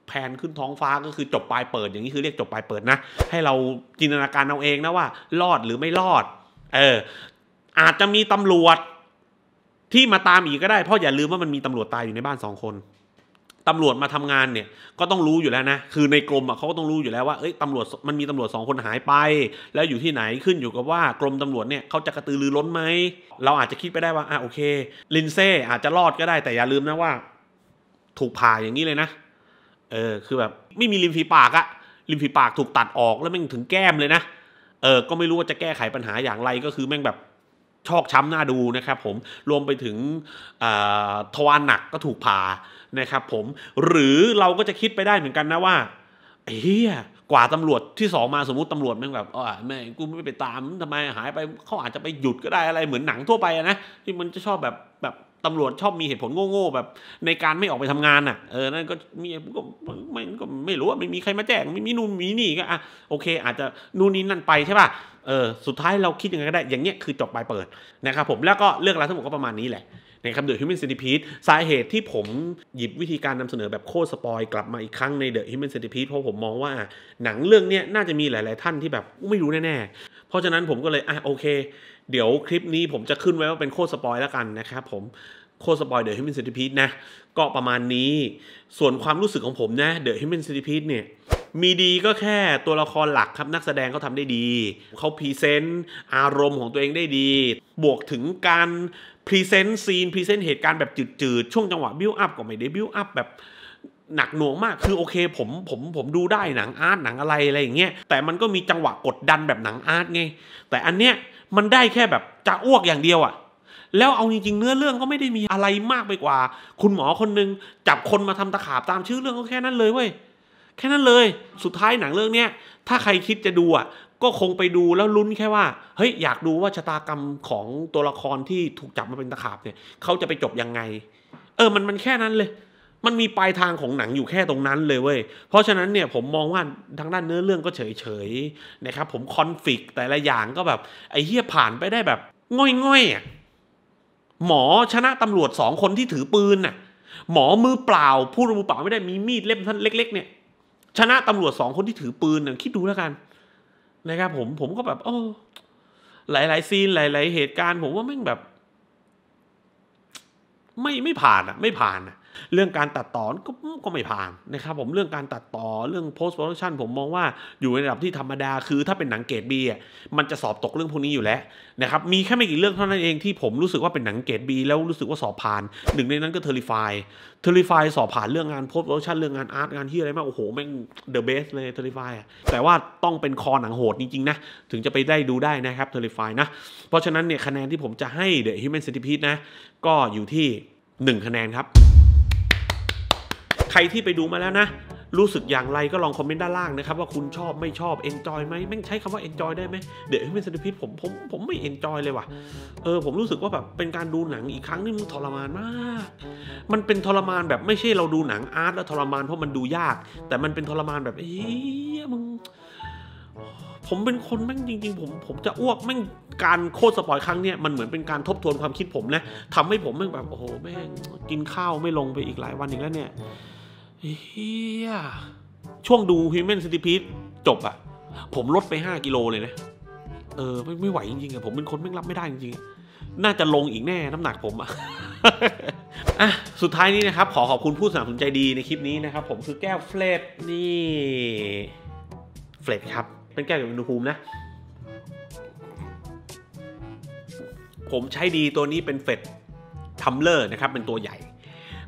Speaker 1: แผนขึ้นท้องฟ้าก็คือจบปลายเปิดอย่างนี้คือเรียกจบปลายเปิดนะ ให้เราจินตนาการเอาเองนะว่า รอดหรือไม่รอด เออ อาจจะมีตำรวจที่มาตามอีกก็ได้ เพราะอย่าลืมว่ามันมีตำรวจตายอยู่ในบ้านสองคนตำรวจมาทำงานเนี่ยก็ต้องรู้อยู่แล้วนะ คือในกรมอ่ะเขาก็ต้องรู้อยู่แล้วว่าเอ้ยตำรวจมันมีตำรวจสองคนหายไป แล้วอยู่ที่ไหนขึ้นอยู่กับว่า กรมตำรวจเนี่ยเขาจะกระตือรือร้นไหมเราอาจจะคิดไปได้ว่าอ่ะโอเค ลินเซ่อาจจะรอดก็ได้แต่อย่าลืมนะว่าถูกผ่าอย่างนี้เลยนะ เออ คือแบบไม่มีริมฝีปากอะริมฝีปากถูกตัดออกแล้วแม่งถึงแก้มเลยนะ เออก็ไม่รู้ว่าจะแก้ไขปัญหาอย่างไรก็คือแม่งแบบชอกช้ำหน้าดูนะครับผม รวมไปถึงทวารหนักก็ถูกผ่านะครับผม หรือเราก็จะคิดไปได้เหมือนกันนะว่าเฮียกว่าตำรวจที่สองมาสมมติตำรวจแม่งแบบอ๋อแม่กูไม่ไปตามทำไมหายไปเขาอาจจะไปหยุดก็ได้อะไร เหมือนหนังทั่วไปนะที่มันจะชอบแบบแบบตำรวจชอบมีเหตุผลโง่ๆแบบในการไม่ออกไปทำงานน่ะ เออ นั่นก็มีก็ไม่ก็ไม่รู้ว่าไม่มีใครมาแจ้งไม่มีนู่นมีนี่ก็อ่ะโอเค อาจจะนู่นนี่นั่นไปใช่ป่ะเออสุดท้ายเราคิดยังไงก็ได้ อย่างเงี้ยคือจบปลายเปิดนะครับผมแล้วก็เรื่องราวทั้งหมดก็ประมาณนี้แหละนะครับเดอะฮิวแมนเซนติพีดสาเหตุที่ผมหยิบวิธีการนำเสนอแบบโคตรสปอยกลับมาอีกครั้งในเดอะฮิวแมนเซนติพีดเพราะผมมองว่าหนังเรื่องเนี้ยน่าจะมีหลาย ๆท่านที่แบบไม่รู้แน่ๆเพราะฉะนั้นผมก็เลยอ่ะโอเคเดี๋ยวคลิปนี้ผมจะขึ้นไว้ว่าเป็นโคสปอยแล้วกันนะครับผมโคสปอยเด๋วฮิมเมนซิติพีทนะ ก็ประมาณนี้ ส่วนความรู้สึกของผมนะเด๋วฮิมเมนซิติพีทเนี่ย มีดีก็แค่ตัวละครหลักครับนักแสดงเขาทำได้ดี เขาพรีเซนต์อารมณ์ของตัวเองได้ดี บวกถึงการพรีเซนต์ซีนพรีเซนต์เหตุการณ์แบบจืดๆ ช่วงจังหวะบิวอัพก็ไม่ได้บิวอัพแบบหนักหน่วงมากคือโอเคผมผมผมดูได้หนังอาร์ตหนังอะไรอะไรอย่างเงี้ยแต่มันก็มีจังหวะกดดันแบบหนังอาร์ตไงแต่อันเนี้ยมันได้แค่แบบจะอ้วกอย่างเดียวอะ่ะ แล้วเอาจริงๆเนื้อเรื่องก็ไม่ได้มีอะไรมากไปกว่า คุณหมอคน นึง จับคนมาทำตะขาบตามชื่อเรื่องก็แค่นั้นเลยเว้ย แค่นั้นเลย สุดท้ายหนังเรื่องเนี้ยถ้าใครคิดจะดูอ่ะ ก็คงไปดูแล้วลุ้นแค่ว่า เฮ้ยอยากดูว่าชะตากรรมของตัวละครที่ถูกจับมาเป็นตะขาบเนี่ย เขาจะไปจบยังไง เออมันมันแค่นั้นเลยมันมีปลายทางของหนังอยู่แค่ตรงนั้นเลยเว้ยเพราะฉะนั้นเนี่ยผมมองว่าทางด้านเนื้อเรื่องก็เฉยๆนะครับ ผมคอนฟ lict แต่ละอย่างก็แบบ ไอ้เหี้ยผ่านไปได้แบบ ง่อยๆอ่ะหมอชนะตำรวจสองคนที่ถือปืนน่ะหมอมือเปล่าพูดมือเปล่าไม่ได้มีมีด เล่มท่านเล็กๆเนี่ย ชนะตำรวจสองคนที่ถือปืนน่ะคิดดูแล้วกันนะครับผม ผมก็แบบโอ้หลายๆซีนหลายๆเหตุการณ์ ผมว่าแม่งแบบ ไม่ไม่ผ่านอ่ะ ไม่ผ่านอ่ะเรื่องการตัดต่อก็ก็ไม่ผ่านนะครับ ผมเรื่องการตัดต่อเรื่อง post production ผมมองว่าอยู่ในระดับที่ธรรมดาคือถ้าเป็นหนังเกรดบีอ่ะมันจะสอบตกเรื่องพวกนี้อยู่แล้วนะครับมีแค่ไม่กี่เรื่องเท่านั้นเองที่ผมรู้สึกว่าเป็นหนังเกรดบีแล้วรู้สึกว่าสอบผ่าน หนึ่งในนั้นก็เทอริฟายเทอริฟายสอบผ่านเรื่องงาน post production เรื่องงานอาร์ตงานที่อะไรมากโอ้โหแม่ง the best เลยเทอริฟายแต่ว่าต้องเป็นคอหนังโหดจริงๆนะถึงจะไปได้ดูได้นะครับเทอริฟายนะเพราะฉะนั้นเนี่ยคะแนนที่ผมจะให้ The Human Centipede นะก็อยู่ที่ 1 คะแนนครับใครที่ไปดูมาแล้วนะ รู้สึกอย่างไรก็ลองคอมเมนต์ด้านล่างนะครับ ว่าคุณชอบไม่ชอบเอนจอยไหมแม่งใช้คำว่าเอนจอยได้ไหมเดี๋ยวเป็นสติพิษผมผมผมไม่เอนจอยเลยว่ะ เออผมรู้สึกว่าแบบเป็นการดูหนังอีกครั้งนี่มันทรมานมาก มันเป็นทรมานแบบไม่ใช่เราดูหนังอาร์ตแล้วทรมานเพราะมันดูยาก แต่มันเป็นทรมานแบบเอ๊ะมึงผมเป็นคนแม่งจริง ๆ ผม ผมจะอ้วกแม่งการโคตรสปอยครั้งเนี้ยมันเหมือนเป็นการทบทวนความคิดผมนะทำให้ผมแม่งแบบโอ้โหแม่งกินข้าวไม่ลงไปอีกหลายวันอีกแล้วเนี่ยเฮียช่วงดู Human Centipede จบอะผมลดไป 5กิโลเลยนะ เออ ไม่ไม่ไหวจริงๆอะผมเป็นคนไม่รับไม่ได้จริงๆ น่าจะลงอีกแน่ น้ำหนักผมอะอ่ะ สุดท้ายนี้นะครับ ขอขอบคุณผู้สนับสนุนใจดีในคลิปนี้นะครับ ผมคือแก้วเฟลดนี่เฟลดครับ เป็นแก้วเก็บอุณหภูมินะ ผมใช้ดีตัวนี้เป็นเฟลดทัมเลอร์นะครับ เป็นตัวใหญ่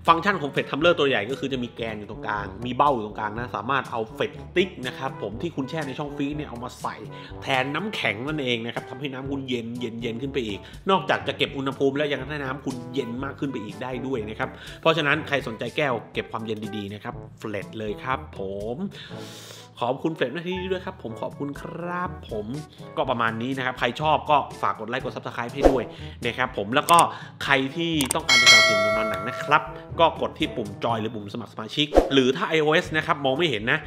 Speaker 1: ฟังก์ชันของเฟดทัมเลอร์ตัวใหญ่ก็คือจะมีแกนอยู่ตรงกลาง มีเบ้าอยู่ตรงกลางนะสามารถเอาเฟดติ๊กนะครับ ผมที่คุณแช่ในช่องฟรีซเนี่ย เอามาใส่แทนน้ำแข็งนั่นเองนะครับทำให้น้ำคุณเย็นเย็นเย็นขึ้นไปอีก นอกจากจะเก็บอุณหภูมิ แล้วยังทำให้น้ำคุณเย็นมากขึ้นไปอีกได้ด้วยนะครับ เพราะฉะนั้นใครสนใจแก้วเก็บความเย็นดีๆนะครับเฟลเลยครับผมขอบคุณเฟรมหน้าที่ด้วยครับผมขอบคุณครับ ผมก็ประมาณนี้นะครับ ใครชอบก็ฝากกดไลค์กดซับสไครป์ให้ด้วยนะครับ ผมแล้วก็ใครที่ต้องการจะสนับสนุนนอนหนังนะครับ ก็กดที่ปุ่มจอยหรือปุ่มสมัครสมาชิก หรือถ้า iOS นะครับมองไม่เห็นนะ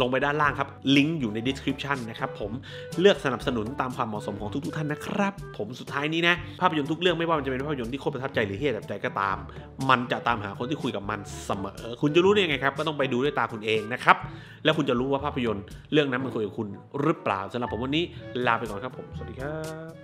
Speaker 1: ลงไปด้านล่างครับ ลิงก์อยู่ในดีสคริปชันนะครับผม เลือกสนับสนุนตามความเหมาะสมของทุกๆท่านนะครับ ผม สุดท้ายนี้นะ ภาพยนตร์ทุกเรื่องไม่ว่ามันจะเป็นภาพยนตร์ที่โคตรประทับใจหรือเฮี้ยแบบใจก็ตาม มันจะตามหาคนที่คุยกับมันเสมอ คุณจะรู้ได้ยังไงครับ ก็ต้องไปดูด้วยตาคุณเองนะครับ แล้วคุณจะรู้ว่าภาพยนตร์ เรื่องนั้นมันคุยกับคุณหรือเปล่าสำหรับผมวันนี้ลาไปก่อนครับผม สวัสดีครับ